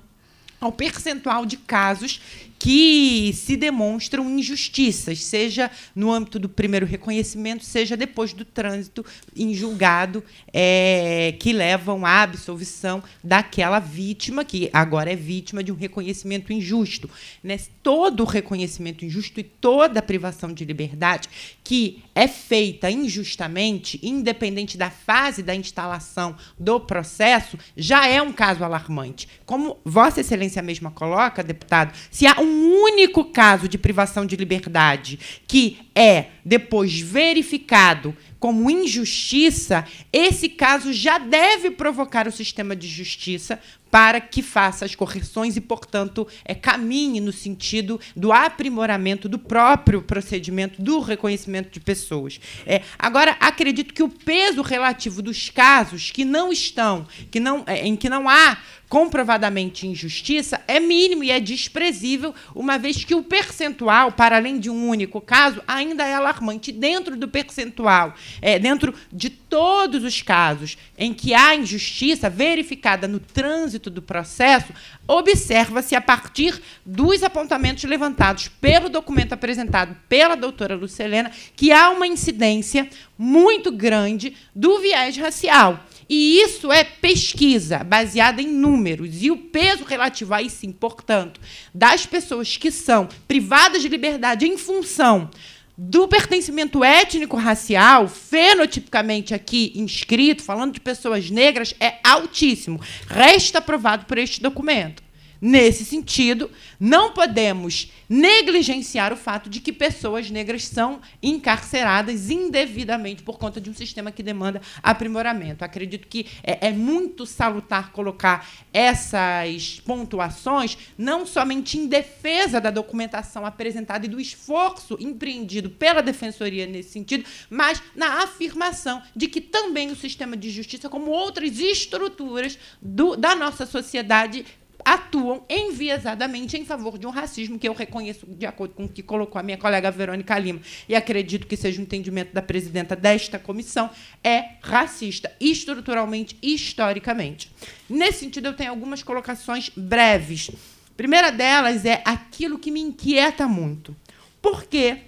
ao percentual de casos que se demonstram injustiças, seja no âmbito do primeiro reconhecimento, seja depois do trânsito em julgado, é, que levam à absolvição daquela vítima, que agora é vítima de um reconhecimento injusto. Né? Todo reconhecimento injusto e toda privação de liberdade que é feita injustamente, independente da fase da instalação do processo, já é um caso alarmante. Como Vossa Excelência mesma coloca, deputado, se há um um único caso de privação de liberdade que é depois verificado como injustiça, esse caso já deve provocar o sistema de justiça para que faça as correções e, portanto, é, caminhe no sentido do aprimoramento do próprio procedimento do reconhecimento de pessoas. É, agora, acredito que o peso relativo dos casos que não estão, que não, é, em que não há comprovadamente injustiça é mínimo e é desprezível, uma vez que o percentual, para além de um único caso, ainda é alarmante dentro do percentual, é, dentro de todos os casos em que há injustiça verificada no trânsito do processo, observa-se a partir dos apontamentos levantados pelo documento apresentado pela doutora Lucelena que há uma incidência muito grande do viés racial. E isso é pesquisa baseada em números e o peso relativo a isso, portanto, das pessoas que são privadas de liberdade em função do pertencimento étnico-racial, fenotipicamente aqui inscrito, falando de pessoas negras, é altíssimo. Resta aprovado por este documento. Nesse sentido, não podemos negligenciar o fato de que pessoas negras são encarceradas indevidamente por conta de um sistema que demanda aprimoramento. Acredito que é, é muito salutar colocar essas pontuações, não somente em defesa da documentação apresentada e do esforço empreendido pela Defensoria nesse sentido, mas na afirmação de que também o sistema de justiça, como outras estruturas do, da nossa sociedade, atuam enviesadamente em favor de um racismo que eu reconheço, de acordo com o que colocou a minha colega Verônica Lima, e acredito que seja o um entendimento da presidenta desta comissão, é racista, estruturalmente e historicamente. Nesse sentido, eu tenho algumas colocações breves. A primeira delas é aquilo que me inquieta muito. Por quê?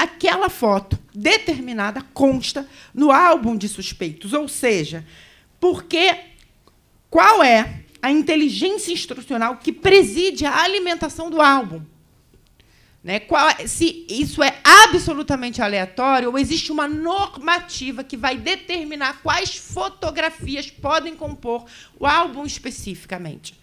aquela foto determinada consta no álbum de suspeitos. Ou seja, porque qual é a inteligência instrucional que preside a alimentação do álbum. Né? Qual, é, se isso é absolutamente aleatório ou existe uma normativa que vai determinar quais fotografias podem compor o álbum especificamente.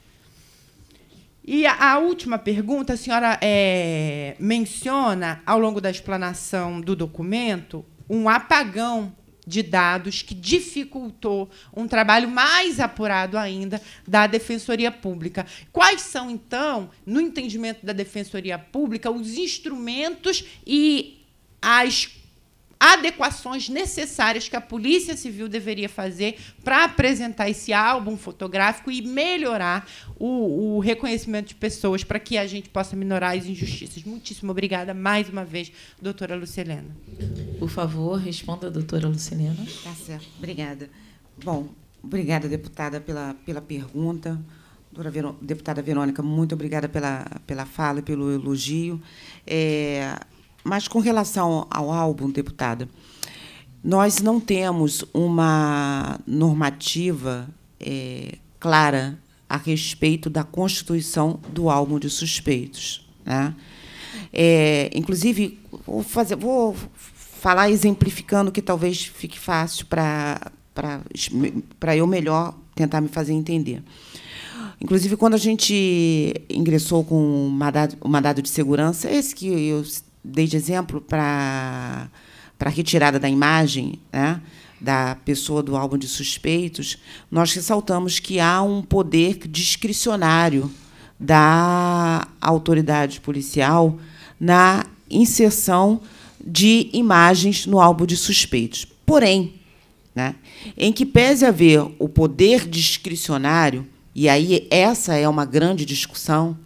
E a, a última pergunta, a senhora é, menciona, ao longo da explanação do documento, um apagão de dados que dificultou um trabalho mais apurado ainda da Defensoria Pública. Quais são, então, no entendimento da Defensoria Pública, os instrumentos e as adequações necessárias que a Polícia Civil deveria fazer para apresentar esse álbum fotográfico e melhorar o, o reconhecimento de pessoas para que a gente possa minorar as injustiças. Muitíssimo obrigada mais uma vez, doutora Lucilena. Por favor, responda, doutora Lucilena. Tá certo, obrigada. Bom, obrigada, deputada, pela, pela pergunta. Verô, deputada Verônica, muito obrigada pela, pela fala e pelo elogio. É, mas com relação ao álbum, deputada, nós não temos uma normativa é, clara a respeito da constituição do álbum de suspeitos. Né? É, inclusive, vou, fazer, vou falar exemplificando que talvez fique fácil para para eu melhor tentar me fazer entender. Inclusive, quando a gente ingressou com o mandado, o mandado de segurança, esse que eu desde exemplo para a retirada da imagem né, da pessoa do álbum de suspeitos, nós ressaltamos que há um poder discricionário da autoridade policial na inserção de imagens no álbum de suspeitos. Porém, né, em que pese haver o poder discricionário, e aí essa é uma grande discussão,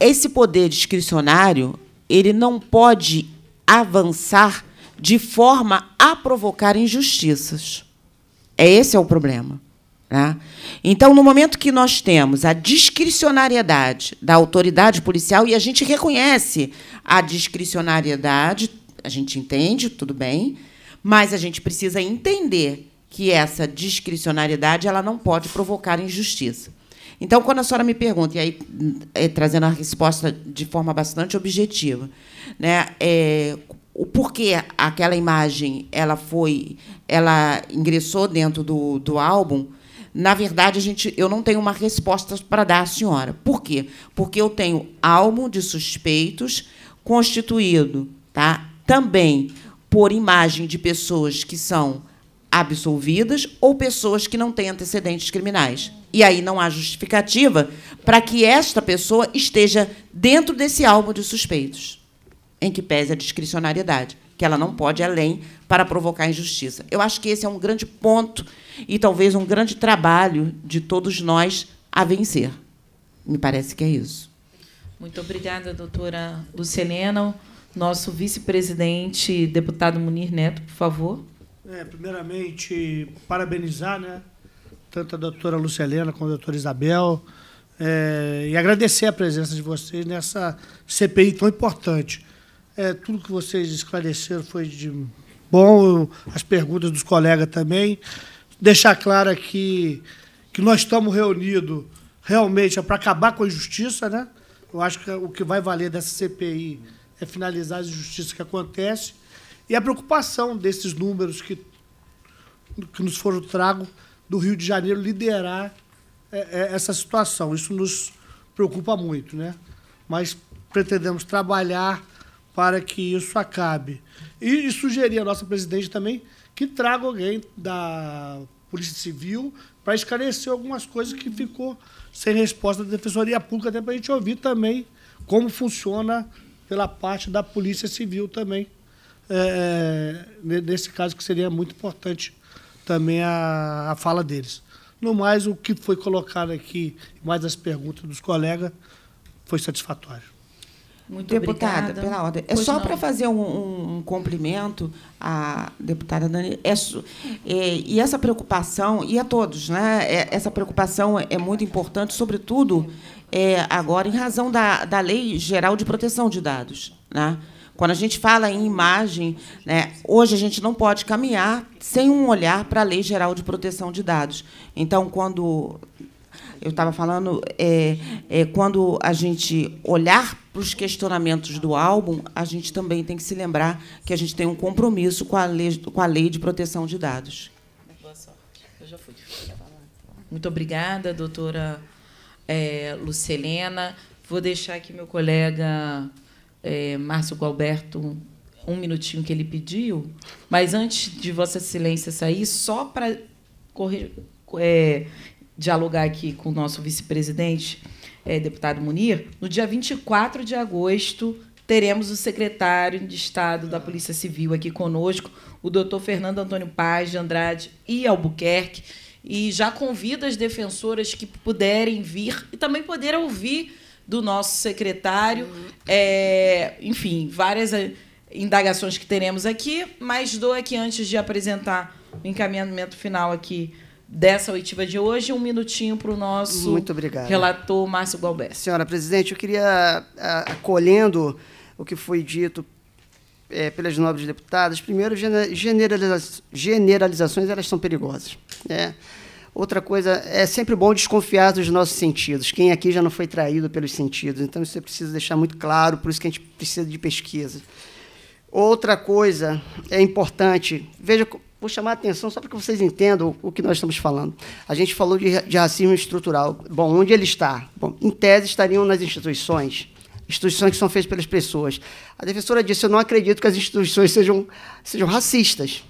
esse poder discricionário ele não pode avançar de forma a provocar injustiças. É esse é o problema. Né? Então, no momento que nós temos a discricionariedade da autoridade policial, e a gente reconhece a discricionariedade, a gente entende, tudo bem, mas a gente precisa entender que essa discricionariedade ela não pode provocar injustiça. Então, quando a senhora me pergunta, e aí é, trazendo a resposta de forma bastante objetiva, né, é, o porquê aquela imagem ela foi, ela ingressou dentro do, do álbum, na verdade, a gente, eu não tenho uma resposta para dar à senhora. Por quê? Porque eu tenho álbum de suspeitos constituído tá, também por imagem de pessoas que são absolvidas ou pessoas que não têm antecedentes criminais e aí não há justificativa para que esta pessoa esteja dentro desse alvo de suspeitos, em que pese a discricionariedade, que ela não pode ir além para provocar injustiça. Eu acho que esse é um grande ponto e talvez um grande trabalho de todos nós a vencer. Me parece que é isso. Muito obrigada, doutora Lucelena. Nosso vice-presidente, deputado Munir Neto, por favor. É, primeiramente, parabenizar né, tanto a doutora Lucilena como a doutora Isabel, é, e agradecer a presença de vocês nessa CPI tão importante. É, tudo que vocês esclareceram foi de bom, as perguntas dos colegas também. Deixar claro aqui que nós estamos reunidos realmente é para acabar com a injustiça, né? Eu acho que o que vai valer dessa CPI é finalizar a injustiça que acontece e a preocupação desses números que, que nos foram tragos do Rio de Janeiro liderar é, é, essa situação. Isso nos preocupa muito, né? Mas pretendemos trabalhar para que isso acabe. E, e sugerir à nossa presidente também que traga alguém da Polícia Civil para esclarecer algumas coisas que ficou sem resposta da Defensoria Pública, até para a gente ouvir também como funciona pela parte da Polícia Civil também, é, é nesse caso que seria muito importante também a, a fala deles. No mais, o que foi colocado aqui, mais as perguntas dos colegas, foi satisfatório. Muito deputada, obrigada. pela ordem. É pois só para fazer um, um, um, cumprimento à deputada Dani. É, é, e essa preocupação, e a todos, né? É, essa preocupação é muito importante, sobretudo é, agora em razão da, da Lei Geral de Proteção de Dados. Né? Quando a gente fala em imagem, né, hoje a gente não pode caminhar sem um olhar para a Lei Geral de Proteção de Dados. Então, quando eu estava falando, é, é, quando a gente olhar para os questionamentos do álbum, a gente também tem que se lembrar que a gente tem um compromisso com a lei, com a lei de proteção de dados. Boa sorte. Eu já fui. Muito obrigada, doutora é, Lucelena. Vou deixar aqui meu colega é, Márcio Galberto um minutinho que ele pediu, mas antes de Vossa Excelência sair, só para é, dialogar aqui com o nosso vice-presidente, é, deputado Munir, no dia 24 de agosto teremos o secretário de Estado da Polícia Civil aqui conosco, o doutor Fernando Antônio Paz de Andrade e Albuquerque, e já convido as defensoras que puderem vir e também poder ouvir do nosso secretário, é, enfim, várias eh, indagações que teremos aqui, mas dou aqui, antes de apresentar o encaminhamento final aqui dessa oitiva de hoje, um minutinho para o nosso Muito relator Márcio Galber. Senhora presidente, eu queria, acolhendo o que foi dito é, pelas nobres deputadas, primeiro, generaliza generalizações elas são perigosas. Né? Outra coisa, é sempre bom desconfiar dos nossos sentidos. Quem aqui já não foi traído pelos sentidos? Então, isso é preciso deixar muito claro, por isso que a gente precisa de pesquisa. Outra coisa é importante, veja, vou chamar a atenção só para que vocês entendam o que nós estamos falando. A gente falou de, de racismo estrutural. Bom, onde ele está? Bom, em tese, estariam nas instituições instituições que são feitas pelas pessoas. A defensora disse: Eu não acredito que as instituições sejam, sejam racistas.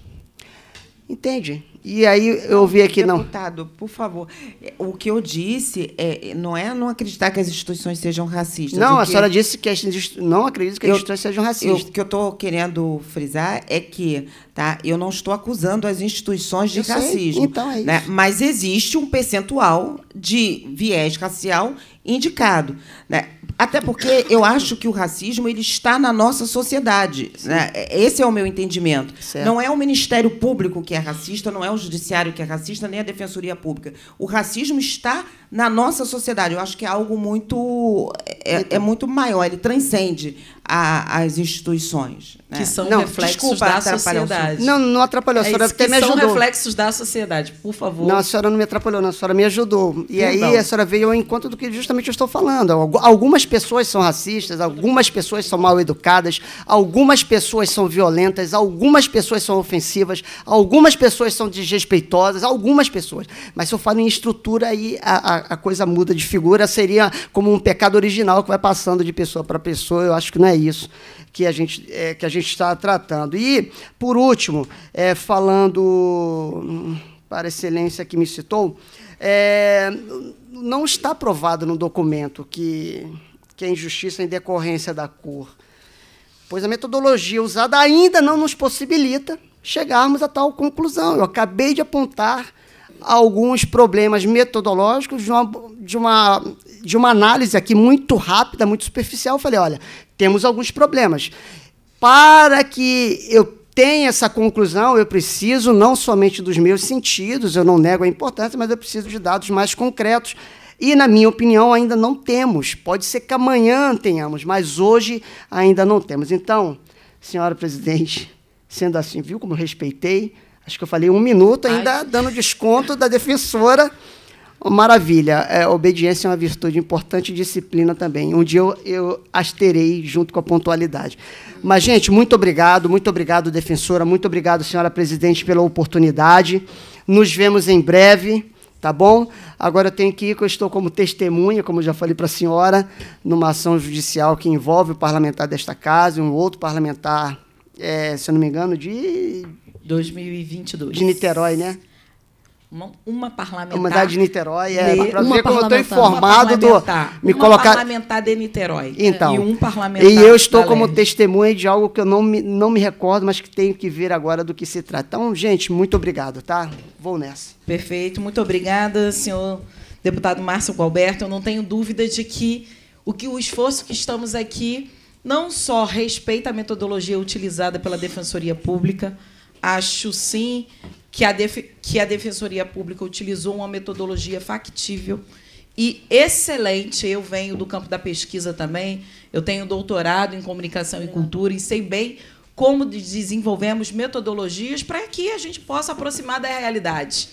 Entende? E aí eu vi aqui Deputado, não. Deputado, por favor, é, o que eu disse é, não é não acreditar que as instituições sejam racistas. Não, a senhora disse que as, não acredito que as instituições sejam racistas. Eu, o que eu estou querendo frisar é que tá, eu não estou acusando as instituições de eu racismo. Sei. Então é né? isso. Né? Mas existe um percentual de viés racial indicado. Né? Até porque eu acho que o racismo ele está na nossa sociedade. Né? É, esse é o meu entendimento. Certo. Não é o Ministério Público que é racista, não é o Judiciário que é racista, nem a Defensoria Pública. O racismo está na nossa sociedade. Eu acho que é algo muito é, é muito maior. Ele transcende a, as instituições né? que são não, reflexos desculpa, da sociedade. Não, não atrapalhou. A é senhora é até me ajudou. São reflexos da sociedade. Por favor. Não, a senhora não me atrapalhou. Não, a senhora me ajudou. E Perdão. aí a senhora veio ao encontro do que justamente eu estou falando. Algumas pessoas são racistas, algumas pessoas são mal educadas, algumas pessoas são violentas, algumas pessoas são ofensivas, algumas pessoas são desrespeitosas, algumas pessoas. Mas se eu falo em estrutura aí a, a a, coisa muda de figura, seria como um pecado original que vai passando de pessoa para pessoa. Eu acho que não é isso que a gente, é, que a gente está tratando. E, por último, é, falando hum, para a excelência que me citou, é, não está provado no documento que, que a injustiça é em decorrência da cor, pois a metodologia usada ainda não nos possibilita chegarmos a tal conclusão. Eu acabei de apontar alguns problemas metodológicos de uma, de uma, de uma análise aqui muito rápida, muito superficial. Eu falei, olha, temos alguns problemas. Para que eu tenha essa conclusão, eu preciso não somente dos meus sentidos, eu não nego a importância, mas eu preciso de dados mais concretos. E, na minha opinião, ainda não temos. Pode ser que amanhã tenhamos, mas hoje ainda não temos. Então, senhora presidente, sendo assim, viu como respeitei? acho que eu falei um minuto, ainda Ai. dando desconto da defensora. maravilha. É, obediência é uma virtude importante, disciplina também. Um dia eu, eu junto com a pontualidade. Mas, gente, muito obrigado, muito obrigado, defensora, muito obrigado, senhora presidente, pela oportunidade. Nos vemos em breve, tá bom? Agora eu tenho que ir, que eu estou como testemunha, como já falei para a senhora, numa ação judicial que envolve o parlamentar desta casa, um outro parlamentar, é, se eu não me engano, de 2022. De Niterói, né? Uma, uma parlamentar. Uma de Niterói, é. Para ver como eu estou informado do. Me uma colocar... parlamentar de Niterói. Então. E um parlamentar. E eu estou como testemunha de algo que eu não me, não me recordo, mas que tenho que ver agora do que se trata. Então, gente, muito obrigado, tá? Vou nessa. Perfeito. Muito obrigada, senhor deputado Márcio Gualberto. Eu não tenho dúvida de que o, que o esforço que estamos aqui não só respeita a metodologia utilizada pela Defensoria Pública, Acho sim que a, que a Defensoria Pública utilizou uma metodologia factível e excelente. Eu venho do campo da pesquisa também. Eu tenho doutorado em comunicação e cultura e sei bem como desenvolvemos metodologias para que a gente possa aproximar da realidade,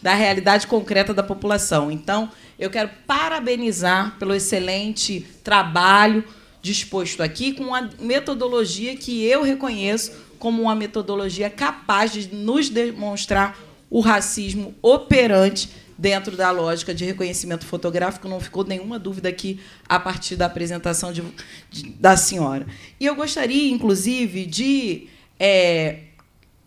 da realidade concreta da população. Então, eu quero parabenizar pelo excelente trabalho disposto aqui com uma metodologia que eu reconheço como uma metodologia capaz de nos demonstrar o racismo operante dentro da lógica de reconhecimento fotográfico, não ficou nenhuma dúvida aqui a partir da apresentação de, de, da senhora. E eu gostaria, inclusive, de é,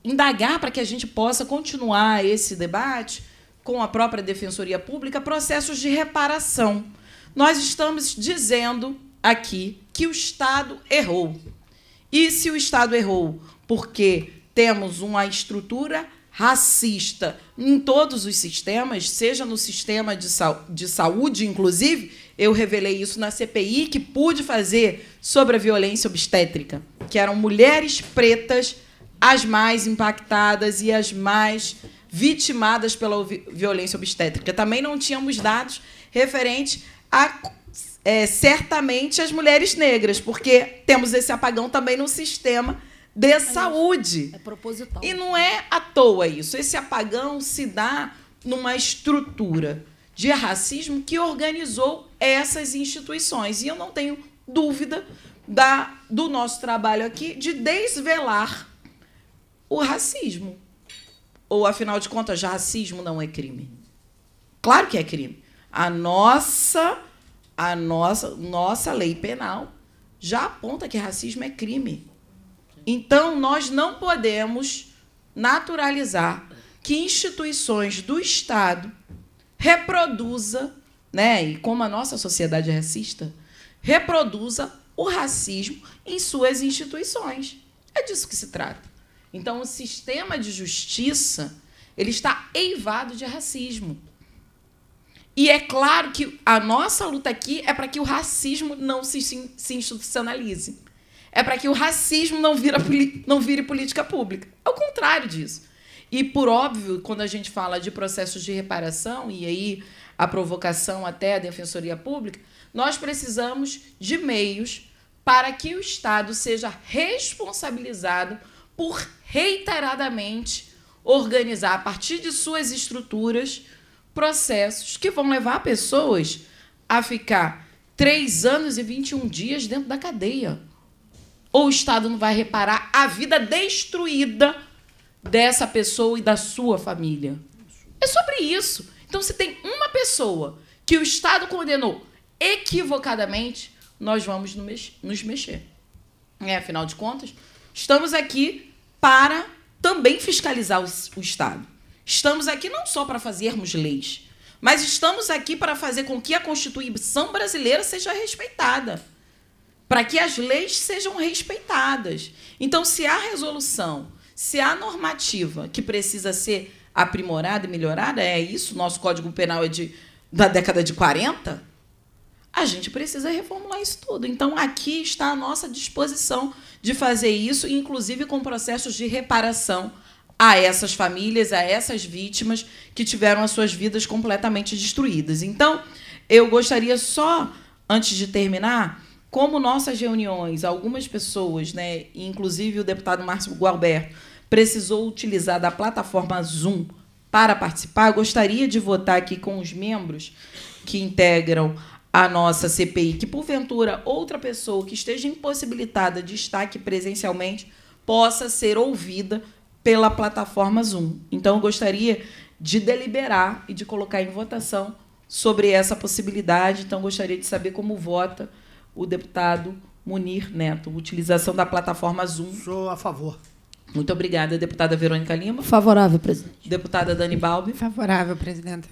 indagar para que a gente possa continuar esse debate com a própria Defensoria Pública processos de reparação. Nós estamos dizendo aqui que o Estado errou. E se o Estado errou, porque temos uma estrutura racista em todos os sistemas, seja no sistema de, sa de saúde, inclusive, eu revelei isso na CPI que pude fazer sobre a violência obstétrica, que eram mulheres pretas as mais impactadas e as mais vitimadas pela violência obstétrica. Também não tínhamos dados referentes a é, certamente as mulheres negras, porque temos esse apagão também no sistema de é saúde. É proposital. E não é à toa isso. Esse apagão se dá numa estrutura de racismo que organizou essas instituições. E eu não tenho dúvida da, do nosso trabalho aqui de desvelar o racismo. Ou, afinal de contas, racismo não é crime. Claro que é crime. A nossa, a nossa, nossa lei penal já aponta que racismo é crime. Então, nós não podemos naturalizar que instituições do Estado reproduza, né, e como a nossa sociedade é racista, reproduza o racismo em suas instituições. É disso que se trata. Então, o sistema de justiça ele está eivado de racismo. E é claro que a nossa luta aqui é para que o racismo não se, se institucionalize é para que o racismo não, vira, não vire política pública. É o contrário disso. E, por óbvio, quando a gente fala de processos de reparação, e aí a provocação até a defensoria pública, nós precisamos de meios para que o Estado seja responsabilizado por reiteradamente organizar, a partir de suas estruturas, processos que vão levar pessoas a ficar três anos e 21 dias dentro da cadeia ou o Estado não vai reparar a vida destruída dessa pessoa e da sua família. É sobre isso. Então, se tem uma pessoa que o Estado condenou equivocadamente, nós vamos nos mexer. É, afinal de contas, estamos aqui para também fiscalizar o Estado. Estamos aqui não só para fazermos leis, mas estamos aqui para fazer com que a Constituição brasileira seja respeitada para que as leis sejam respeitadas. Então, se há resolução, se há normativa que precisa ser aprimorada e melhorada, é isso, nosso Código Penal é de, da década de 40, a gente precisa reformular isso tudo. Então, aqui está a nossa disposição de fazer isso, inclusive com processos de reparação a essas famílias, a essas vítimas que tiveram as suas vidas completamente destruídas. Então, eu gostaria só, antes de terminar, como nossas reuniões, algumas pessoas, né, inclusive o deputado Márcio Gualberto, precisou utilizar da plataforma Zoom para participar, gostaria de votar aqui com os membros que integram a nossa CPI, que porventura outra pessoa que esteja impossibilitada de estar aqui presencialmente possa ser ouvida pela plataforma Zoom. Então, eu gostaria de deliberar e de colocar em votação sobre essa possibilidade. Então, gostaria de saber como vota o deputado Munir Neto. Utilização da plataforma Zoom. Sou a favor. Muito obrigada, deputada Verônica Lima. Favorável, presidente. Deputada Dani Balbi. Favorável, presidenta.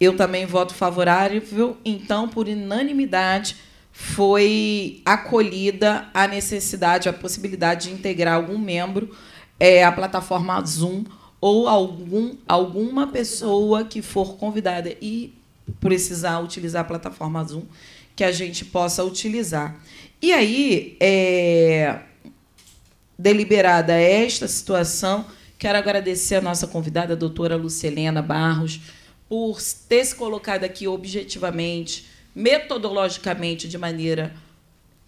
Eu também voto favorável. Então, por unanimidade, foi acolhida a necessidade, a possibilidade de integrar algum membro é, à plataforma Zoom ou algum, alguma pessoa que for convidada e precisar utilizar a plataforma Zoom que a gente possa utilizar. E aí, é, deliberada esta situação, quero agradecer a nossa convidada, a doutora Lucilena Barros, por ter se colocado aqui objetivamente, metodologicamente, de maneira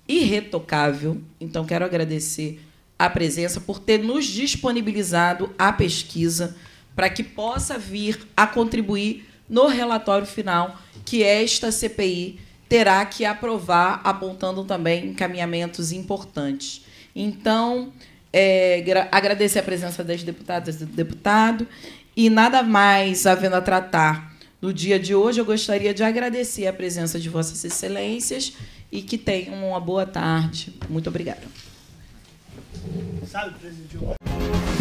irretocável. Então, quero agradecer a presença por ter nos disponibilizado a pesquisa para que possa vir a contribuir no relatório final que é esta CPI terá que aprovar, apontando também encaminhamentos importantes. Então, é, agradecer a presença das deputadas e do deputado. E nada mais havendo a tratar no dia de hoje, eu gostaria de agradecer a presença de Vossas Excelências e que tenham uma boa tarde. Muito obrigada. Salve, presidente.